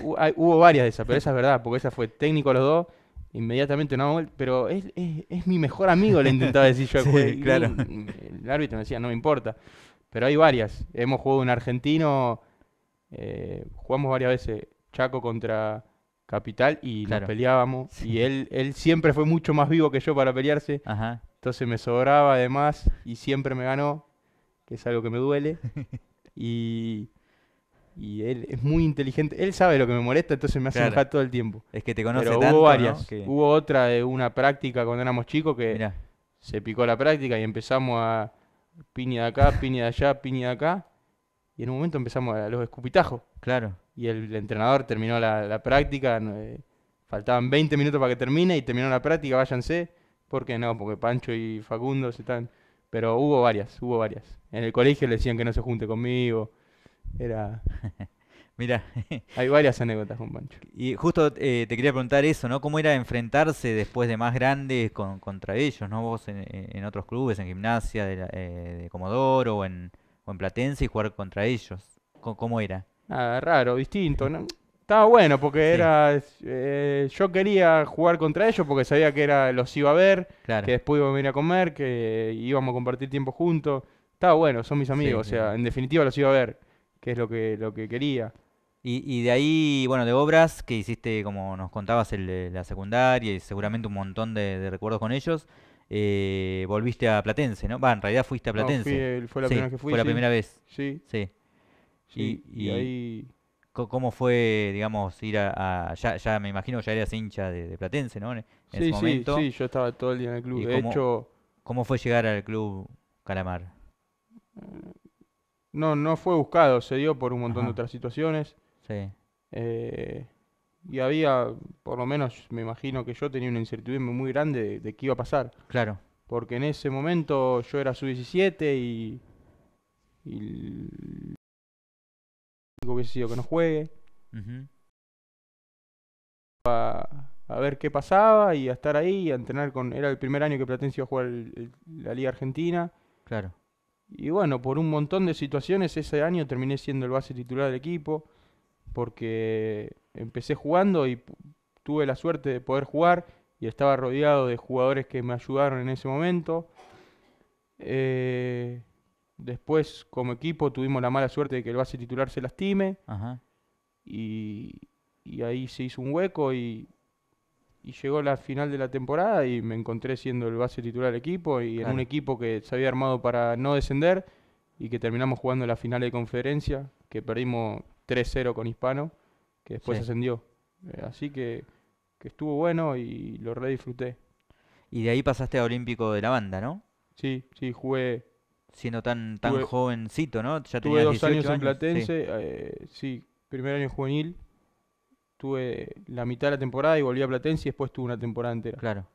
Hubo varias de esas, pero esa es verdad, porque esa fue técnico los dos. Inmediatamente no, pero es, es, mi mejor amigo, le intentaba decir yo. claro. El árbitro me decía, no me importa. Pero hay varias. Hemos jugado un argentino, eh, jugamos varias veces Chaco contra Capital y nos peleábamos. Y él, él siempre fue mucho más vivo que yo para pelearse. Entonces me sobraba además y siempre me ganó, que es algo que me duele. y, y él es muy inteligente. Él sabe lo que me molesta, entonces me hace Claro. todo el tiempo. Es que te conoce Pero tanto, hubo varias. Hubo otra de una práctica cuando éramos chicos que se picó la práctica y empezamos a piña de acá, piña de allá, piña de acá. Y en un momento empezamos a los escupitajos. claro. Y el entrenador terminó la, práctica. Eh, faltaban 20 minutos para que termine y terminó la práctica, váyanse. ¿Por qué no? Porque Pancho y Facundo se están pero hubo varias, hubo varias. En el colegio le decían que no se junte conmigo. Era. Mira, hay varias anécdotas con Pancho. Y justo eh, te quería preguntar eso, ¿no? ¿Cómo era enfrentarse después de más grandes con, contra ellos, ¿no? Vos en, otros clubes, en gimnasia de, eh, Comodoro o en, en Platense y jugar contra ellos. ¿Cómo, cómo era? Nada, raro, distinto. ¿no? Estaba bueno porque era. Eh, yo quería jugar contra ellos porque sabía que era los iba a ver, que después iba a venir a comer, que íbamos a compartir tiempo juntos. Estaba bueno, son mis amigos, o sea, en definitiva los iba a ver, que es lo que, lo que quería. Y, de ahí, bueno, de obras que hiciste, como nos contabas, la secundaria y seguramente un montón de, recuerdos con ellos. Eh, volviste a Platense, ¿no? Va, en realidad fuiste a Platense. Sí, fue la primera que fui. Fue la primera vez. Sí. Sí. y ahí ¿Cómo fue, digamos, ir a, ya, me imagino que ya eras hincha de, Platense, ¿no? sí, sí, sí, yo estaba todo el día en el club. De hecho, ¿cómo fue llegar al club Calamar? Eh, no, no fue buscado, se dio por un montón de otras situaciones. Sí. Eh, y había, por lo menos me imagino que yo tenía una incertidumbre muy grande de, qué iba a pasar. Claro. Porque en ese momento yo era su 17 y, y hubiese sido que no juegue. a, ver qué pasaba y a estar ahí, a entrenar con... Era el primer año que Platense iba a jugar la Liga Argentina. Claro. Y bueno, por un montón de situaciones ese año terminé siendo el base titular del equipo, porque empecé jugando y tuve la suerte de poder jugar y estaba rodeado de jugadores que me ayudaron en ese momento. Eh, Después, como equipo, tuvimos la mala suerte de que el base titular se lastime. Y, ahí se hizo un hueco y, llegó la final de la temporada y me encontré siendo el base titular del equipo y en un equipo que se había armado para no descender y que terminamos jugando la final de conferencia, que perdimos 3-0 con Hispano, que después ascendió. Eh, así que, estuvo bueno y lo redisfruté. Y de ahí pasaste a Olímpico de la Banda, ¿no? Sí, sí, jugué siendo tan, tan jovencito, ¿no? Ya tuve dos años, en Platense, eh, sí. primer año juvenil. Tuve la mitad de la temporada y volví a Platense y después tuve una temporada entera. Claro.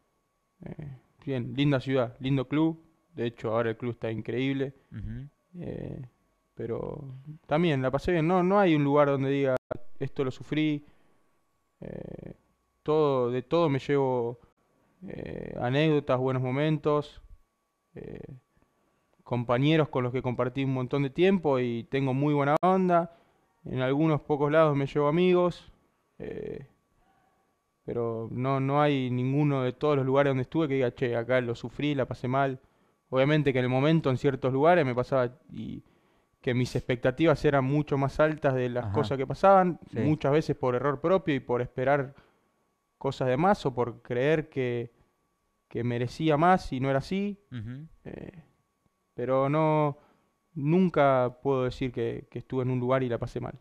Eh, bien, linda ciudad, lindo club. De hecho, ahora el club está increíble. Eh, pero también la pasé bien. No, no hay un lugar donde diga esto lo sufrí. todo, de todo me llevo anécdotas, buenos momentos. Eh, compañeros con los que compartí un montón de tiempo y tengo muy buena onda. En algunos pocos lados me llevo amigos, eh, pero no, no hay ninguno de todos los lugares donde estuve que diga, che, acá lo sufrí, la pasé mal. Obviamente que en el momento en ciertos lugares me pasaba y que mis expectativas eran mucho más altas de las cosas que pasaban, muchas veces por error propio y por esperar cosas de más o por creer que, que merecía más y no era así. Pero no, nunca puedo decir que, estuve en un lugar y la pasé mal.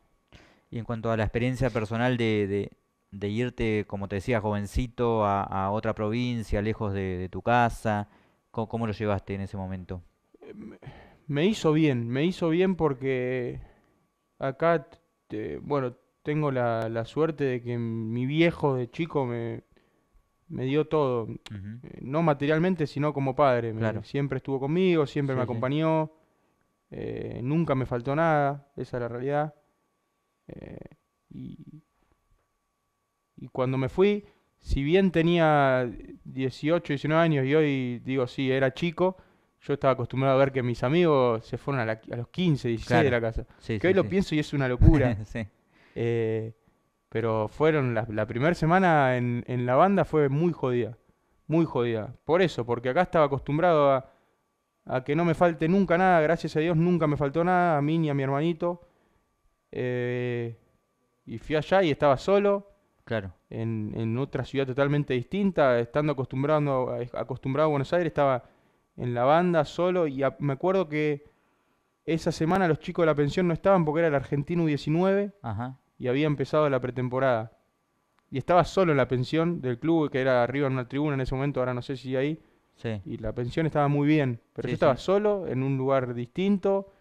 Y en cuanto a la experiencia personal de, de, irte, como te decía, jovencito, a, otra provincia, lejos de, tu casa, ¿cómo, lo llevaste en ese momento? Me hizo bien, me hizo bien porque acá, bueno, tengo la, la, suerte de que mi viejo de chico me, me dio todo, eh, no materialmente, sino como padre. siempre estuvo conmigo, siempre me acompañó, eh, nunca me faltó nada, esa es la realidad. Eh, y, cuando me fui, si bien tenía 18, 19 años y hoy digo, sí, era chico, yo estaba acostumbrado a ver que mis amigos se fueron a, los 15, 16 de la casa. que hoy lo pienso y es una locura. eh, pero fueron la, primera semana en, la banda fue muy jodida. Muy jodida. Por eso, porque acá estaba acostumbrado a, que no me falte nunca nada. Gracias a Dios nunca me faltó nada. A mí ni a mi hermanito. Eh, y fui allá y estaba solo. Claro. En, en, otra ciudad totalmente distinta, estando acostumbrado, acostumbrado a Buenos Aires, estaba en la banda solo y me acuerdo que esa semana los chicos de la pensión no estaban porque era el argentino 19. Ajá y había empezado la pretemporada. Y estaba solo en la pensión del club, que era arriba en una tribuna en ese momento, ahora no sé si ahí. Sí. Y la pensión estaba muy bien, pero yo estaba solo, en un lugar distinto,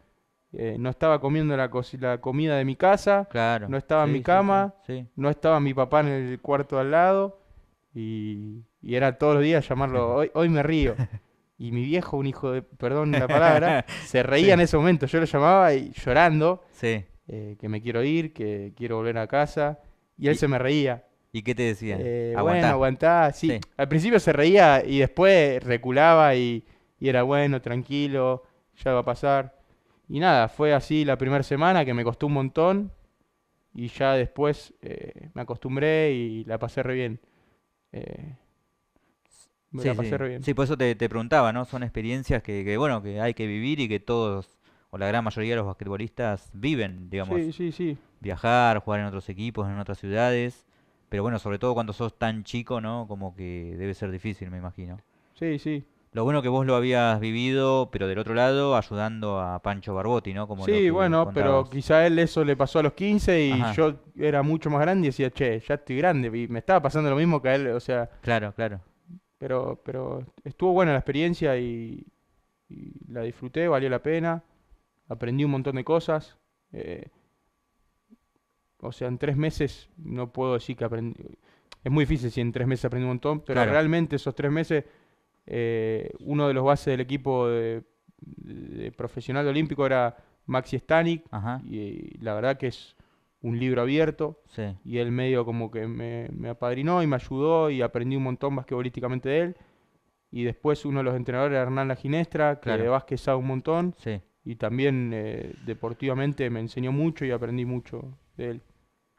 eh, no estaba comiendo la, la, comida de mi casa, claro. no estaba en mi cama, no estaba mi papá en el cuarto al lado, y, y, era todos los días llamarlo, hoy, hoy me río. y mi viejo, un hijo de, perdón la palabra, se reía en ese momento, yo lo llamaba y llorando, eh, que me quiero ir, que quiero volver a casa. Y él se me reía. ¿Y qué te decía? Eh, Bueno, sí. Al principio se reía y después reculaba y, era bueno, tranquilo, ya va a pasar. Y nada, fue así la primera semana que me costó un montón y ya después eh, me acostumbré y la pasé re bien. Eh, sí, Sí, por eso te, preguntaba, ¿no? Son experiencias que, bueno, que hay que vivir y que todos o la gran mayoría de los basquetbolistas viven, digamos. Viajar, jugar en otros equipos, en otras ciudades. Pero bueno, sobre todo cuando sos tan chico, ¿no? Como que debe ser difícil, me imagino. Sí, sí. Lo bueno que vos lo habías vivido, pero del otro lado, ayudando a Pancho Barbotti, ¿no? sí, bueno, pero quizá él eso le pasó a los 15 y yo era mucho más grande y decía, che, ya estoy grande. Y me estaba pasando lo mismo que a él, o sea. Claro, claro. Pero, pero estuvo buena la experiencia y la disfruté, valió la pena aprendí un montón de cosas. Eh, o sea, en tres meses no puedo decir que aprendí. Es muy difícil si en tres meses aprendí un montón, pero realmente esos tres meses, eh, uno de los bases del equipo de, profesional olímpico era Maxi Stanik, y la verdad que es un libro abierto, y él medio como que me, apadrinó y me ayudó y aprendí un montón basquetbolísticamente de él. Y después uno de los entrenadores era Hernán La Ginestra, que de básquet sabe un montón. Sí y también eh, deportivamente me enseñó mucho y aprendí mucho de él.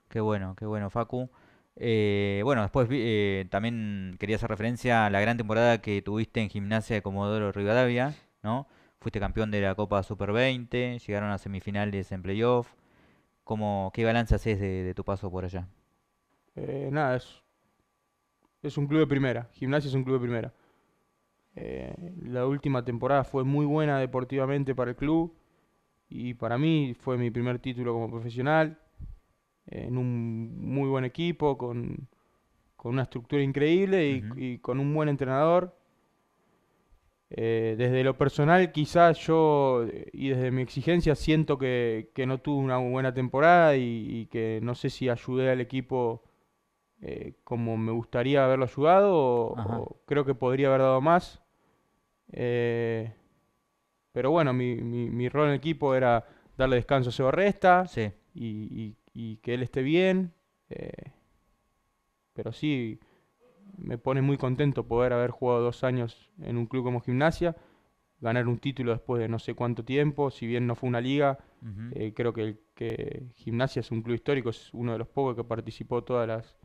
Qué bueno, qué bueno, Facu. Eh, bueno, después eh, también quería hacer referencia a la gran temporada que tuviste en gimnasia de Comodoro Rivadavia, ¿no? Fuiste campeón de la Copa Super 20, llegaron a semifinales en playoff. ¿Qué balance haces de, tu paso por allá? nada, es un club de primera. Gimnasia es un club de primera. Eh, la última temporada fue muy buena deportivamente para el club y para mí fue mi primer título como profesional eh, en un muy buen equipo, con, una estructura increíble y, con un buen entrenador. Eh, desde lo personal quizás yo y desde mi exigencia siento que, no tuve una buena temporada y, que no sé si ayudé al equipo como me gustaría haberlo ayudado o creo que podría haber dado más eh, pero bueno, mi, rol en el equipo era darle descanso a Seba Resta y, que él esté bien. Eh, pero sí, me pone muy contento poder haber jugado dos años en un club como Gimnasia, ganar un título después de no sé cuánto tiempo, si bien no fue una liga, eh, creo que, que Gimnasia es un club histórico, es uno de los pocos que participó todas las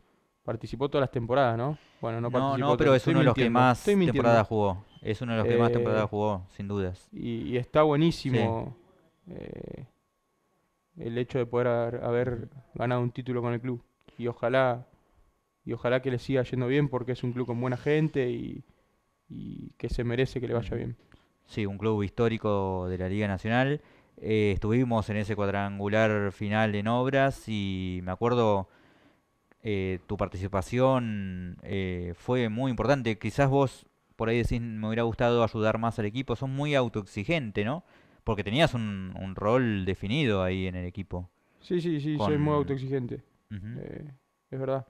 participó todas las temporadas, ¿no? Bueno, no, participó. No, pero es uno de los que más temporadas jugó. Es uno de los que más eh, temporada jugó, sin dudas. Y, está buenísimo eh, el hecho de poder haber, ganado un título con el club. Y ojalá, y ojalá que le siga yendo bien porque es un club con buena gente y, que se merece que le vaya bien. Sí, un club histórico de la Liga Nacional. Eh, estuvimos en ese cuadrangular final en obras y me acuerdo tu participación fue muy importante. Quizás vos por ahí decís, me hubiera gustado ayudar más al equipo, son muy autoexigente, ¿no? Porque tenías un, rol definido ahí en el equipo. Sí, sí, sí, soy muy autoexigente. Eh, es verdad.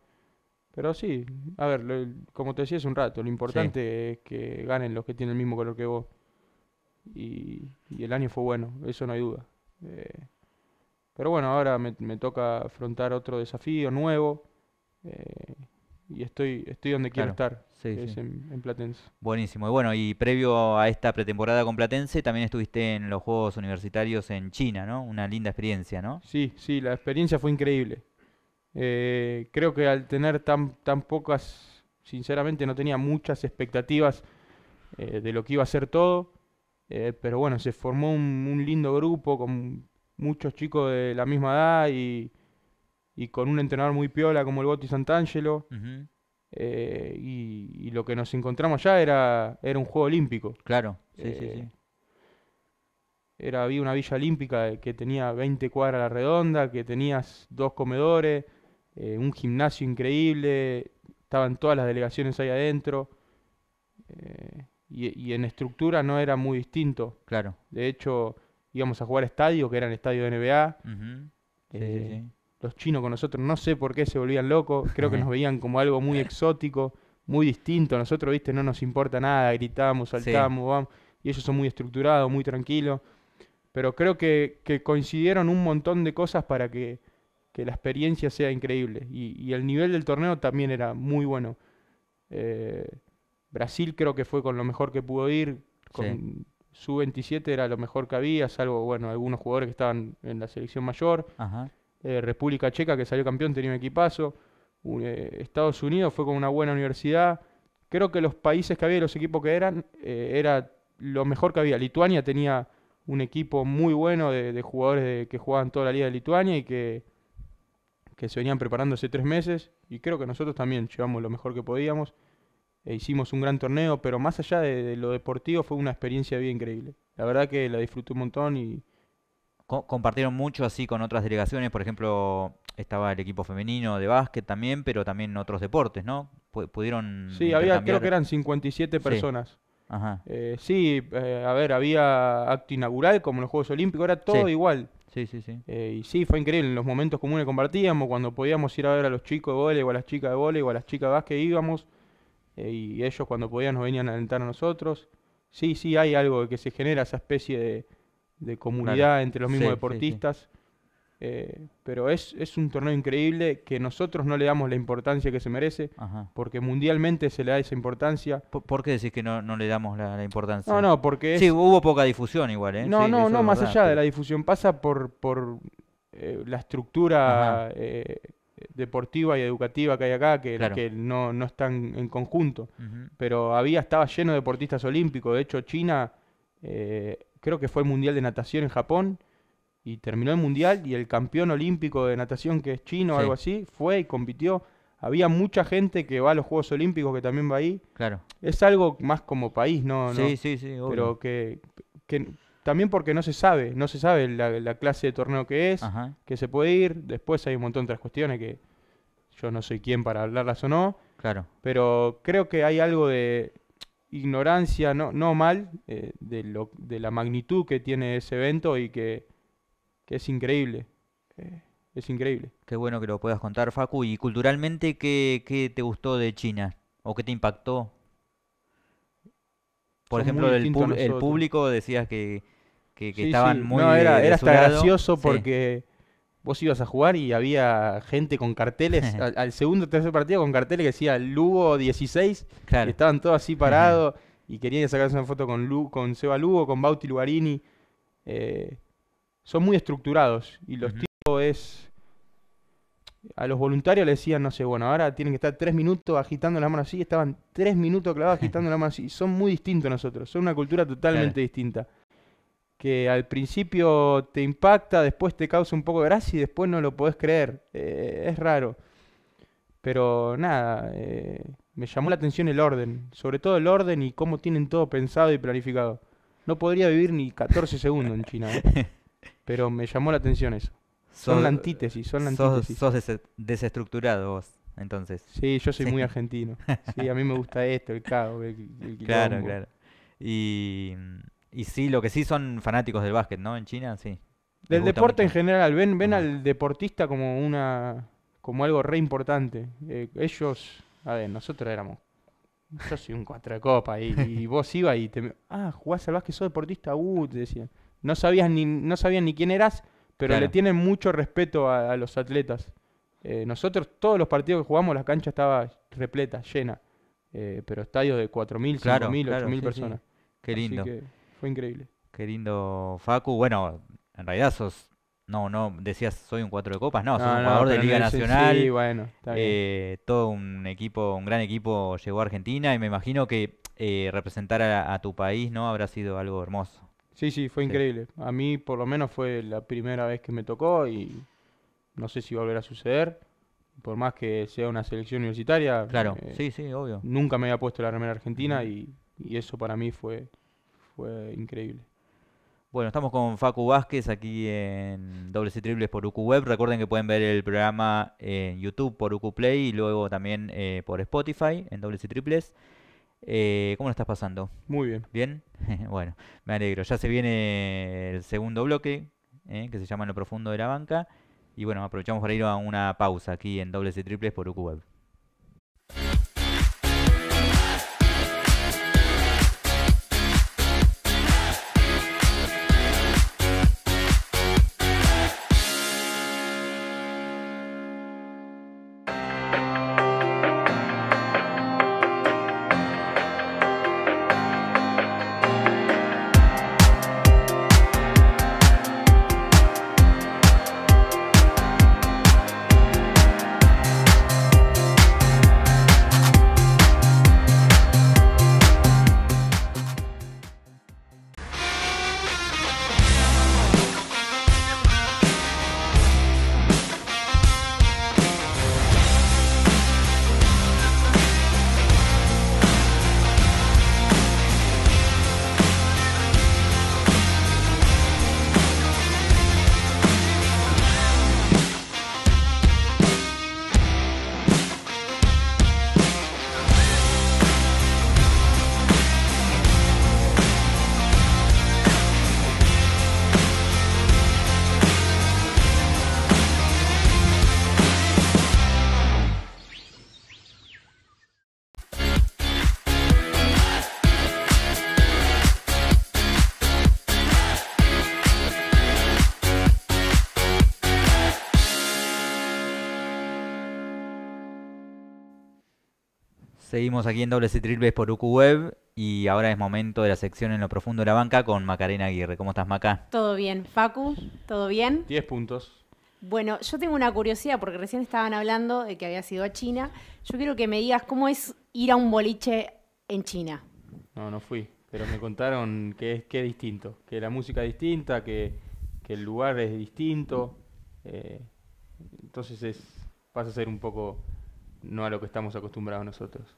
Pero sí, a ver, como te decía hace un rato, lo importante es que ganen los que tienen el mismo color que vos. Y, el año fue bueno, eso no hay duda. Eh, pero bueno, ahora me, toca afrontar otro desafío nuevo. Eh, y estoy, estoy donde quiero estar, en, Platense. Buenísimo. Y bueno, y previo a esta pretemporada con Platense, también estuviste en los Juegos Universitarios en China, ¿no? Una linda experiencia, ¿no? Sí, sí, la experiencia fue increíble. Eh, creo que al tener tan, tan pocas, sinceramente no tenía muchas expectativas eh, de lo que iba a ser todo, eh, pero bueno, se formó un, un lindo grupo con muchos chicos de la misma edad y y con un entrenador muy piola como el boti Santangelo. Eh, y, lo que nos encontramos ya era, era un juego olímpico. Claro, sí, sí, eh, sí. Era, había una villa olímpica que tenía 20 cuadras a la redonda, que tenías dos comedores, eh, un gimnasio increíble, estaban todas las delegaciones ahí adentro. Y, en estructura no era muy distinto. Claro. De hecho, íbamos a jugar estadio, que era el estadio de NBA. sí, sí los chinos con nosotros, no sé por qué se volvían locos, creo que nos veían como algo muy exótico, muy distinto, nosotros, viste, no nos importa nada, gritamos, saltamos, vamos, y ellos son muy estructurados, muy tranquilos, pero creo que, coincidieron un montón de cosas para que, la experiencia sea increíble, y, el nivel del torneo también era muy bueno. Eh, Brasil creo que fue con lo mejor que pudo ir, con su 27 era lo mejor que había, salvo, bueno, algunos jugadores que estaban en la selección mayor. Ajá eh, República Checa, que salió campeón, tenía un equipazo. Eh, Estados Unidos fue con una buena universidad. Creo que los países que había los equipos que eran, eh, era lo mejor que había. Lituania tenía un equipo muy bueno de, jugadores que jugaban toda la liga de Lituania y que, que se venían preparando hace tres meses. Y creo que nosotros también llevamos lo mejor que podíamos. E hicimos un gran torneo, pero más allá de, de lo deportivo fue una experiencia bien increíble. La verdad que la disfruté un montón y, compartieron mucho así con otras delegaciones, por ejemplo, estaba el equipo femenino de básquet también, pero también otros deportes, ¿no? pudieron... Sí, había, creo que eran 57 personas. Eh, sí. Eh, a ver, había acto inaugural como los Juegos Olímpicos, era todo igual. Sí, sí, sí. Eh, y sí, fue increíble. En los momentos comunes compartíamos, cuando podíamos ir a ver a los chicos de vole o a las chicas de vole o a las chicas de básquet íbamos. y ellos cuando podían nos venían a alentar a nosotros. Sí, sí, hay algo que se genera esa especie de, de comunidad entre los mismos deportistas. Eh, pero es, un torneo increíble que nosotros no le damos la importancia que se merece, porque mundialmente se le da esa importancia. ¿Por, qué decís que no, no le damos la, importancia? No, no, porque... Sí, hubo poca difusión igual, ¿eh? No, no, no, más allá de la difusión, pasa por, por eh, la estructura eh, deportiva y educativa que hay acá, que, no, están en conjunto. Pero había, estaba lleno de deportistas olímpicos, de hecho China creo que fue el Mundial de Natación en Japón, y terminó el Mundial y el campeón olímpico de natación, que es chino o algo así, fue y compitió. Había mucha gente que va a los Juegos Olímpicos que también va ahí. Claro. Es algo más como país, ¿no? Sí, sí, sí. Pero que, que también porque no se sabe, no se sabe la, clase de torneo que es, que se puede ir. Después hay un montón de otras cuestiones que yo no soy quien para hablarlas o no. Claro. Pero creo que hay algo de, ignorancia, no, no mal, eh, de, lo, de, la magnitud que tiene ese evento y que, es increíble. Eh, es increíble. Qué bueno que lo puedas contar, Facu. ¿Y culturalmente qué, te gustó de China? ¿O qué te impactó? Por ejemplo, el, público decías que, estaban muy... No, era, era hasta gracioso porque vos ibas a jugar y había gente con carteles, al, segundo o tercer partido con carteles que decía Lugo 16, estaban todos así parados y querían sacarse una foto con, Lu, con Seba Lugo, con Bauti Lugarini. Eh, son muy estructurados y los tipos es... A los voluntarios le decían, no sé, bueno, ahora tienen que estar tres minutos agitando la mano así, estaban tres minutos clavados agitando la mano así. Son muy distintos nosotros, son una cultura totalmente distinta que al principio te impacta, después te causa un poco de gracia y después no lo podés creer. Eh, es raro. Pero nada, eh, me llamó la atención el orden, sobre todo el orden y cómo tienen todo pensado y planificado. No podría vivir ni 14 segundos en China, ¿eh? pero me llamó la atención eso. Son la antítesis, son la antítesis. Sos, desestructurado vos, entonces. Sí, yo soy muy argentino. Sí, a mí me gusta esto, el caos, el, Claro, claro. Y y sí, lo que sí son fanáticos del básquet, ¿no? En China, sí. Del deporte en general, ven, ven al deportista como una como algo re importante. Eh, ellos, a ver, nosotros éramos yo soy un cuatro de copa y, vos ibas y te ah, jugás al básquet, sos deportista, uh, te decían. No sabías ni no sabían ni quién eras, pero le tienen mucho respeto a, los atletas. Eh, nosotros todos los partidos que jugamos la cancha estaba repleta, llena, eh, pero estadios de 4000, 5000, 8000 personas. Qué lindo. Fue increíble. Qué lindo, Facu. Bueno, en realidad sos. No, no, decías soy un cuatro de copas, no, soy un jugador de Liga Nacional. Sí, bueno, está bien. Eh, todo un equipo, un gran equipo llegó a Argentina y me imagino que eh, representar a, tu país, ¿no? Habrá sido algo hermoso. Sí, sí, fue increíble. A mí, por lo menos, fue la primera vez que me tocó y no sé si volverá a suceder. Por más que sea una selección universitaria. Claro, eh, sí, sí, obvio. Nunca me había puesto la remera argentina y eso para mí fue increíble. Bueno, estamos con Facu Vázquez aquí en Dobles y Triples por UQ Web. Recuerden que pueden ver el programa en YouTube por UQ Play y luego también eh, por Spotify en Dobles y Triples. Eh, ¿Cómo lo estás pasando? Muy bien. ¿Bien? bueno, me alegro. Ya se viene el segundo bloque eh, que se llama En lo profundo de la banca. Y bueno, aprovechamos para ir a una pausa aquí en Dobles y Triples por UQ Web. Seguimos aquí en WC C Triples por Web y ahora es momento de la sección en lo profundo de la banca con Macarena Aguirre. ¿Cómo estás, Maca? Todo bien, Facu, todo bien. 10 puntos. Bueno, yo tengo una curiosidad porque recién estaban hablando de que habías ido a China. Yo quiero que me digas cómo es ir a un boliche en China. No, no fui, pero me contaron que es, que es distinto, que la música es distinta, que, el lugar es distinto. Eh, entonces es, pasa a ser un poco no a lo que estamos acostumbrados nosotros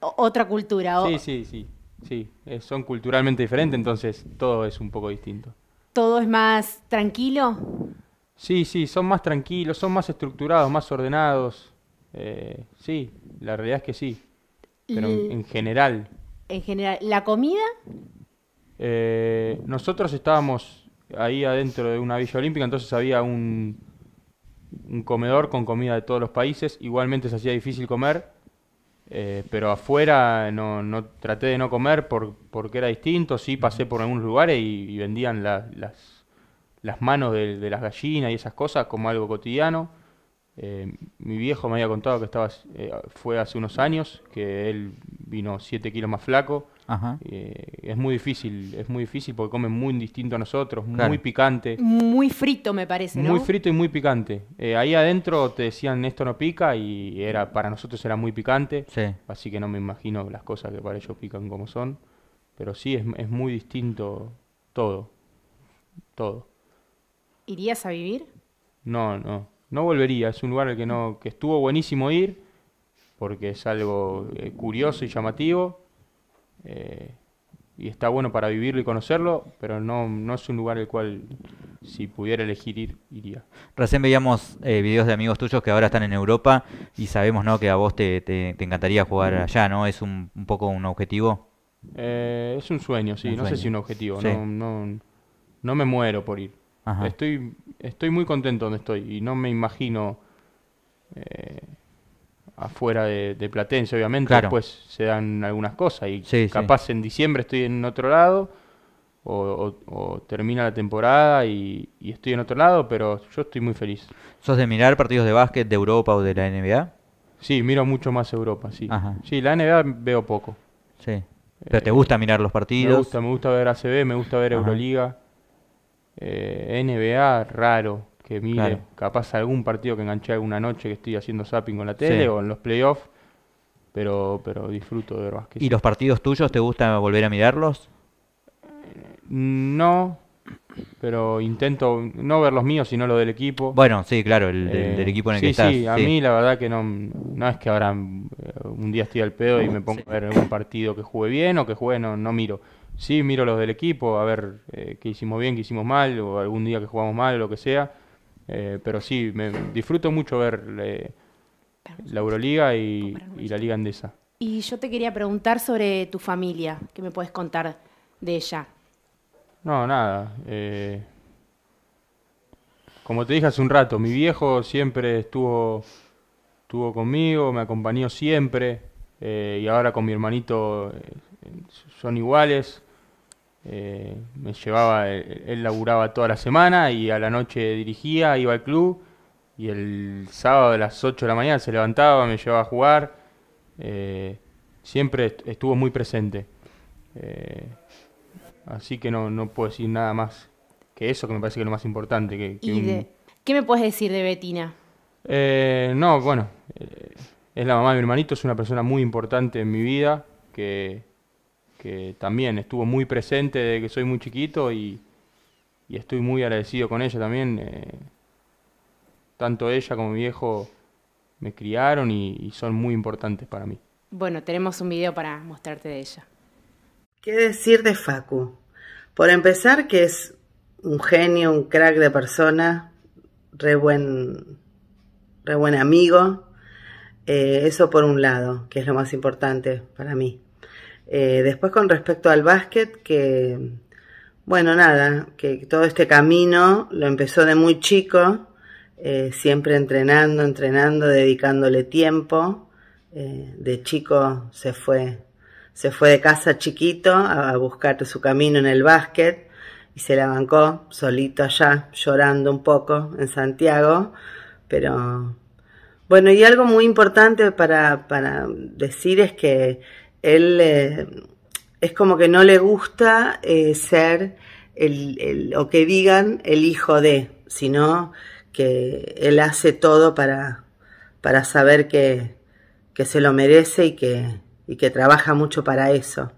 otra cultura. Sí, sí, sí, sí. Eh, son culturalmente diferentes, entonces todo es un poco distinto. ¿Todo es más tranquilo? Sí, sí, son más tranquilos, son más estructurados, más ordenados. Eh, sí, la realidad es que sí. Pero en, general. En general. ¿La comida? Eh, nosotros estábamos ahí adentro de una villa olímpica, entonces había un, un comedor con comida de todos los países. Igualmente se hacía difícil comer eh, pero afuera no, traté de no comer porque era distinto. Sí pasé por algunos lugares y, vendían las, las manos de, las gallinas y esas cosas como algo cotidiano. Eh, mi viejo me había contado que estaba, eh, fue hace unos años, que él vino 7 kilos más flaco eh, es muy difícil, es muy difícil porque comen muy distinto a nosotros, muy picante. Muy frito, me parece. Muy frito y muy picante. Eh, ahí adentro te decían esto no pica y era para nosotros era muy picante. Así que no me imagino las cosas que para ellos pican como son. Pero sí, es, muy distinto todo. Todo. ¿Irías a vivir? No, no. No volvería. Es un lugar al que, no, que estuvo buenísimo ir porque es algo eh, curioso y llamativo eh, y está bueno para vivirlo y conocerlo, pero no, no es un lugar el cual si pudiera elegir ir, iría. Recién veíamos eh, videos de amigos tuyos que ahora están en Europa y sabemos que a vos te, encantaría jugar allá, ¿no? ¿Es un, poco un objetivo? Eh, es un sueño, sí, no sé si un objetivo, no, no, no, me muero por ir. Estoy, estoy muy contento donde estoy y no me imagino eh, afuera de, Platense, obviamente. pues Después se dan algunas cosas y capaz en diciembre estoy en otro lado o, termina la temporada y, estoy en otro lado, pero yo estoy muy feliz. ¿Sos de mirar partidos de básquet de Europa o de la NBA? Sí, miro mucho más Europa, sí. Sí, la NBA veo poco. Sí. ¿Pero te gusta mirar los partidos? Me gusta, me gusta ver ACB, me gusta ver Euroliga. Eh, NBA, raro que mire capaz algún partido que enganché alguna noche que estoy haciendo zapping con la tele o en los playoffs, pero, pero disfruto de ver básquet. ¿Y los partidos tuyos te gusta volver a mirarlos? No, pero intento no ver los míos, sino los del equipo. Bueno, sí, claro, el, del eh, equipo en el que estás. Sí, a mí la verdad que no, no es que ahora eh, un día estoy al pedo y me pongo a ver algún partido que jugué bien o que juegue, no, no miro. Sí, miro los del equipo, a ver eh, qué hicimos bien, qué hicimos mal, o algún día que jugamos mal, o lo que sea. Eh, pero sí, me, disfruto mucho ver eh, la Euroliga y, la Liga Andesa. Y yo te quería preguntar sobre tu familia, ¿qué me puedes contar de ella? No, nada. Eh, como te dije hace un rato, mi viejo siempre estuvo, estuvo conmigo, me acompañó siempre y ahora con mi hermanito son iguales. Eh, me llevaba, eh, él, laburaba toda la semana y a la noche dirigía, iba al club y el sábado a las 8 de la mañana se levantaba, me llevaba a jugar. Eh, siempre estuvo muy presente. así que no, puedo decir nada más que eso, que me parece que es lo más importante. Que, ¿Qué me puedes decir de Betina? no, bueno, es la mamá de mi hermanito, es una persona muy importante en mi vida que que también estuvo muy presente desde que soy muy chiquito y, estoy muy agradecido con ella también. Eh, tanto ella como mi viejo me criaron y, son muy importantes para mí. Bueno, tenemos un video para mostrarte de ella. ¿Qué decir de Facu? Por empezar, que es un genio, un crack de persona, re buen, re buen amigo. Eh, eso por un lado, que es lo más importante para mí. Eh, después con respecto al básquet, que bueno, nada, que todo este camino lo empezó de muy chico, eh, siempre entrenando, entrenando, dedicándole tiempo. Eh, de chico se fue, se fue de casa chiquito a buscar su camino en el básquet y se la bancó solito allá, llorando un poco en Santiago, pero bueno, y algo muy importante para, para decir es que él eh, es como que no le gusta eh, ser o que digan el hijo de, sino que él hace todo para, para saber que, que se lo merece y que, y que trabaja mucho para eso.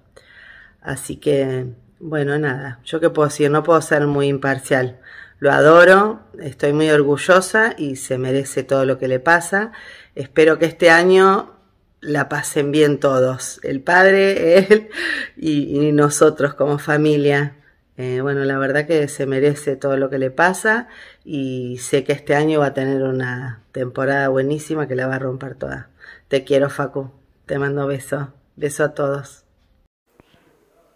Así que, bueno, nada, yo qué puedo decir, no puedo ser muy imparcial. Lo adoro, estoy muy orgullosa y se merece todo lo que le pasa. Espero que este año la pasen bien todos, el padre, él y, nosotros como familia. Eh, bueno, la verdad que se merece todo lo que le pasa y sé que este año va a tener una temporada buenísima que la va a romper toda. Te quiero, Facu. Te mando beso Beso a todos.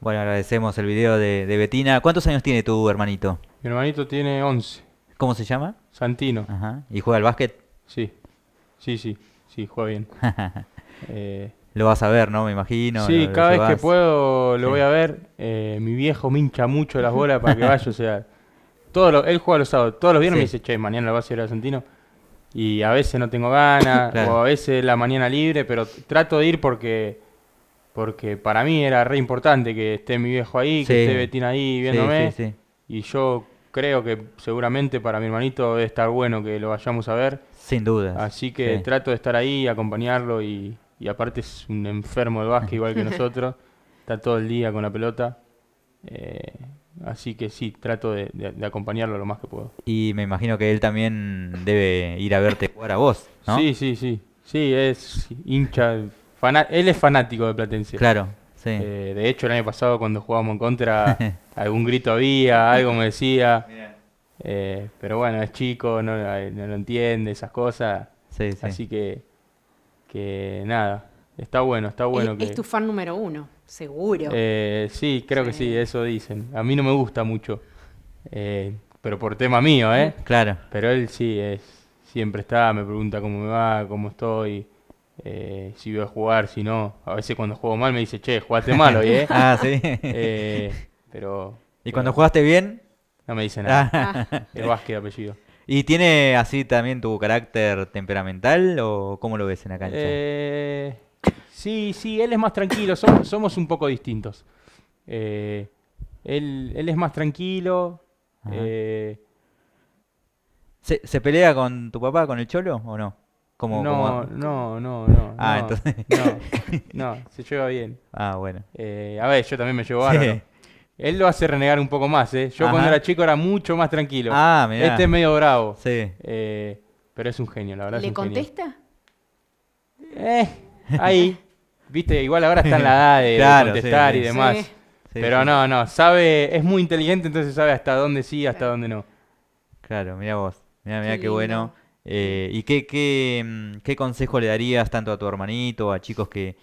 Bueno, agradecemos el video de, Betina. ¿Cuántos años tiene tu hermanito? Mi hermanito tiene 11. ¿Cómo se llama? Santino. Ajá. ¿Y juega al básquet? Sí. Sí, sí. Sí, juega bien. Eh, lo vas a ver, ¿no? Me imagino. Sí, cada vez que puedo lo voy a ver. Eh, mi viejo mincha mucho las bolas para que vaya. o sea, todo él juega los sábados. Todos los viernes me dice, che, mañana lo vas a ir al argentino. Y a veces no tengo ganas, o a veces la mañana libre, pero trato de ir porque porque para mí era re importante que esté mi viejo ahí, que esté Betina ahí viéndome. Y yo creo que seguramente para mi hermanito debe estar bueno que lo vayamos a ver. Sin duda. Así que trato de estar ahí, acompañarlo y, y aparte es un enfermo de básquet igual que nosotros, está todo el día con la pelota. Eh, así que sí, trato de, acompañarlo lo más que puedo. Y me imagino que él también debe ir a verte jugar a vos, Sí, sí, sí. Sí, es hincha. él es fanático de Platense. Claro, sí. Eh, de hecho, el año pasado cuando jugábamos en contra, algún grito había, algo me decía. Eh, pero bueno, es chico, no, no, lo entiende, esas cosas. Sí, sí. Así que que nada, está bueno, está bueno. Es, que... es tu fan número uno, seguro. Eh, sí, creo que sí, eso dicen. A mí no me gusta mucho, eh, pero por tema mío, ¿eh? Claro. Pero él sí, es, siempre está, me pregunta cómo me va, cómo estoy. Eh, si voy a jugar, si no. A veces cuando juego mal me dice, che, jugaste malo hoy, ¿eh? ah, sí. pero, ¿Y cuando jugaste bien? No me dice nada. Ah. El básquet apellido. ¿Y tiene así también tu carácter temperamental o cómo lo ves en la cancha? Eh, sí, sí, él es más tranquilo, somos, un poco distintos. Eh, él, es más tranquilo. Eh, ¿Se, pelea con tu papá, con el cholo o no? Como, no, no, no, no. Ah, entonces. No, se lleva bien. Ah, bueno. Eh, a ver, yo también me llevo sí. Él lo hace renegar un poco más, ¿eh? Yo cuando era chico era mucho más tranquilo. Ah, Este es medio bravo. Sí. Eh, pero es un genio, la verdad. ¿Le contesta? Eh, ahí. Viste, igual ahora está en la edad de, contestar y demás. pero no, no, sabe, es muy inteligente, entonces sabe hasta dónde sí, hasta dónde no. Claro, mira vos, mira, mira qué, bueno. Eh, ¿Y mm, qué, consejo le darías tanto a tu hermanito, a chicos que,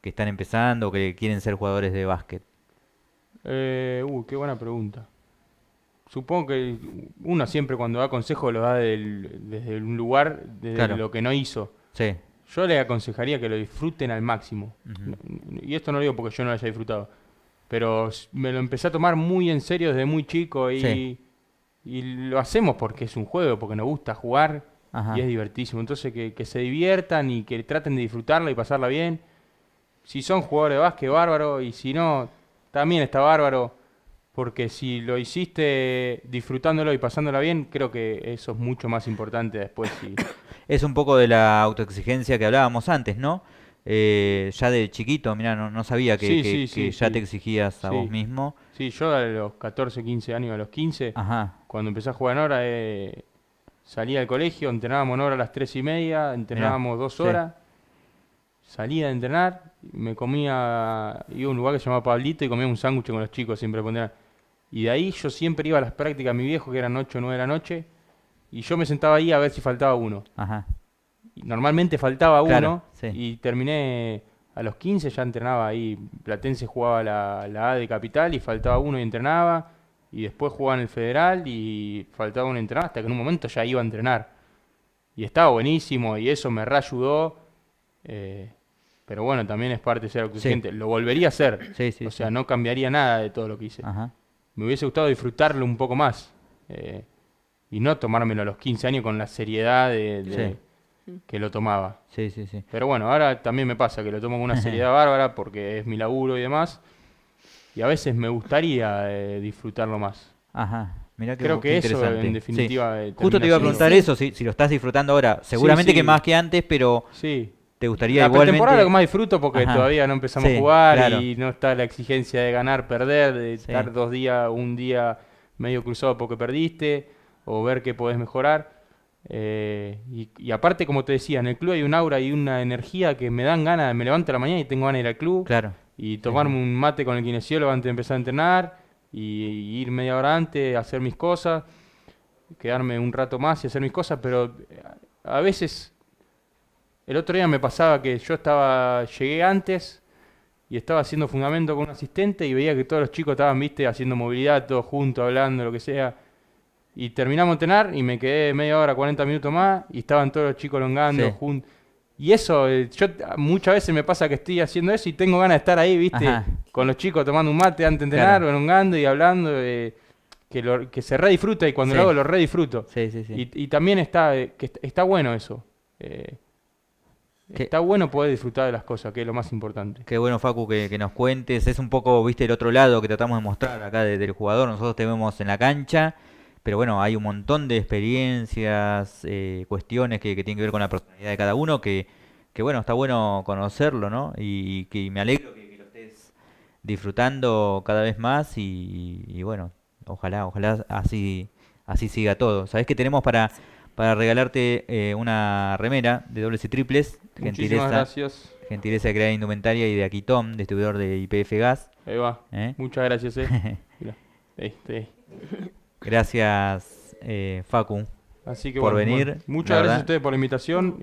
que están empezando, que quieren ser jugadores de básquet? Eh, uy, uh, qué buena pregunta. Supongo que uno siempre cuando da consejo lo da desde un lugar, desde lo que no hizo. Sí. Yo le aconsejaría que lo disfruten al máximo. Y esto no lo digo porque yo no lo haya disfrutado. Pero me lo empecé a tomar muy en serio desde muy chico y, lo hacemos porque es un juego, porque nos gusta jugar y es divertísimo. Entonces que, que se diviertan y que traten de disfrutarla y pasarla bien. Si son jugadores de básquet, bárbaro. Y si no, también está bárbaro, porque si lo hiciste disfrutándolo y pasándola bien, creo que eso es mucho más importante después. Es un poco de la autoexigencia que hablábamos antes, ¿no? Eh, ya de chiquito, mira, no, sabía que, ya te exigías a vos mismo. Sí, yo a los 14, 15 años, a los 15, cuando empecé a jugar en hora, eh, salía del colegio, entrenábamos en hora a las 3 y media, entrenábamos dos horas, salía a entrenar, me comía, iba a un lugar que se llamaba Pablito y comía un sándwich con los chicos siempre. Ponía. Y de ahí yo siempre iba a las prácticas mi viejo, que eran 8 o 9 de la noche, y yo me sentaba ahí a ver si faltaba uno. Ajá. normalmente faltaba uno y terminé a los 15 ya entrenaba ahí. Platense jugaba la, la, A de Capital y faltaba uno y entrenaba. Y después jugaba en el Federal y faltaba uno y entrenaba. Hasta que en un momento ya iba a entrenar. Y estaba buenísimo y eso me reayudó. Eh, pero bueno, también es parte de ser autosuficiente. Lo volvería a hacer. o sea, no cambiaría nada de todo lo que hice. Me hubiese gustado disfrutarlo un poco más. Eh, y no tomármelo a los 15 años con la seriedad de, que lo tomaba. Pero bueno, ahora también me pasa que lo tomo con una seriedad bárbara porque es mi laburo y demás. Y a veces me gustaría eh, disfrutarlo más. Ajá. Creo que eso, en definitiva. Eh, Justo te iba a preguntar eso, si, si, lo estás disfrutando ahora. Seguramente que más que antes, pero ¿Te gustaría la igualmente? La temporada que más disfruto porque todavía no empezamos a jugar y no está la exigencia de ganar, perder, de estar dos días, un día medio cruzado porque perdiste o ver que podés mejorar. Eh, y, aparte, como te decía, en el club hay un aura y una energía que me dan ganas, me levanto a la mañana y tengo ganas de ir al club. Claro. Y tomarme un mate con el kinesiólogo antes de empezar a entrenar y, y ir media hora antes, hacer mis cosas, quedarme un rato más y hacer mis cosas, pero a veces el otro día me pasaba que yo estaba, llegué antes y estaba haciendo fundamento con un asistente y veía que todos los chicos estaban, viste, haciendo movilidad, todos juntos, hablando, lo que sea. Y terminamos de entrenar y me quedé media hora, 40 minutos más y estaban todos los chicos longando, juntos. Y eso, eh, yo muchas veces me pasa que estoy haciendo eso y tengo ganas de estar ahí, viste, con los chicos tomando un mate antes de entrenar, longando y hablando. Eh, que, lo, que se redisfruta y cuando lo hago lo redisfruto. Sí, sí, y, y, también está, eh, que bueno eso. Está bueno poder disfrutar de las cosas, que es lo más importante. Qué bueno, Facu, que, nos cuentes. Es un poco, viste, el otro lado que tratamos de mostrar acá del jugador. Nosotros te vemos en la cancha, pero bueno, hay un montón de experiencias, eh, cuestiones que, tienen que ver con la personalidad de cada uno, que, bueno, está bueno conocerlo, ¿no? Y, que me alegro que, lo estés disfrutando cada vez más y, bueno, ojalá, ojalá así, así siga todo. Sabés que tenemos para para regalarte eh, una remera de dobles y triples. Muchísimas gentileza, gracias. Gentileza de crear indumentaria y de Aquitom, distribuidor de IPF Gas. Ahí va. ¿Eh? Muchas gracias. Eh. Este. Gracias, eh, Facu. Así que por venir. Muchas gracias a ustedes por la invitación.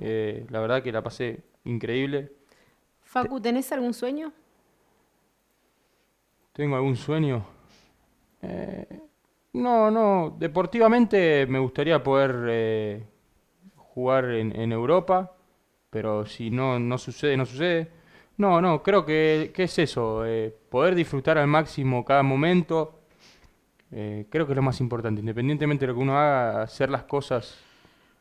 la verdad que la pasé increíble. Facu, ¿tenés algún sueño? ¿Tengo algún sueño? Eh, no, no, deportivamente me gustaría poder eh, jugar en, Europa, pero si no, no sucede, no sucede. No, no, creo que, es eso, eh, poder disfrutar al máximo cada momento, eh, creo que es lo más importante, independientemente de lo que uno haga, hacer las cosas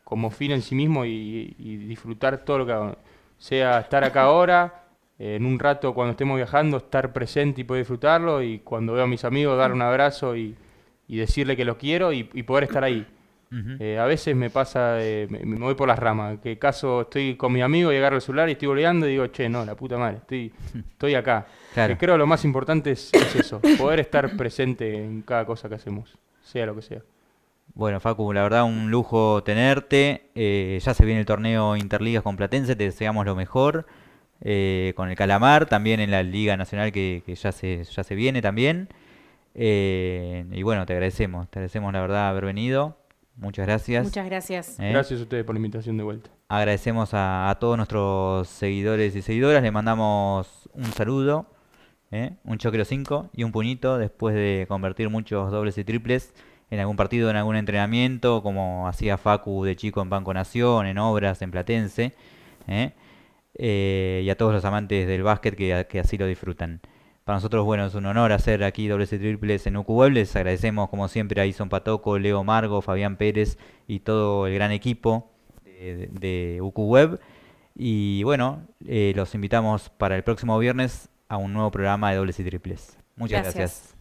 como fin en sí mismo y, disfrutar todo lo que Sea estar acá ahora, en un rato cuando estemos viajando, estar presente y poder disfrutarlo, y cuando veo a mis amigos, dar un abrazo y, y decirle que lo quiero y, poder estar ahí. Eh, a veces me pasa, me, voy por las ramas, que caso estoy con mi amigo y agarro el celular y estoy boleando y digo, che, no, la puta madre, estoy, estoy acá. Eh, ...creo Que lo más importante es, eso, poder estar presente en cada cosa que hacemos, sea lo que sea. Bueno, Facu, la verdad un lujo tenerte. Eh, ya se viene el torneo Interligas con Platense, te deseamos lo mejor. con el Calamar, también en la Liga Nacional que, ya, ya se viene también. Eh, y bueno, te agradecemos, te agradecemos la verdad haber venido. Muchas gracias. Muchas gracias. Eh, gracias a ustedes por la invitación de vuelta. Agradecemos a, todos nuestros seguidores y seguidoras. les mandamos un saludo, eh, un un los cinco y un puñito después de convertir muchos dobles y triples en algún partido, en algún entrenamiento, como hacía Facu de chico en Banco Nación, en Obras, en Platense. y a todos los amantes del básquet que así lo disfrutan. Para nosotros, bueno, es un honor hacer aquí dobles y triples en Web. Les agradecemos, como siempre, a Ison Patoco, Leo Margo, Fabián Pérez y todo el gran equipo de, de Web. Y bueno, eh, los invitamos para el próximo viernes a un nuevo programa de dobles y triples. Muchas gracias.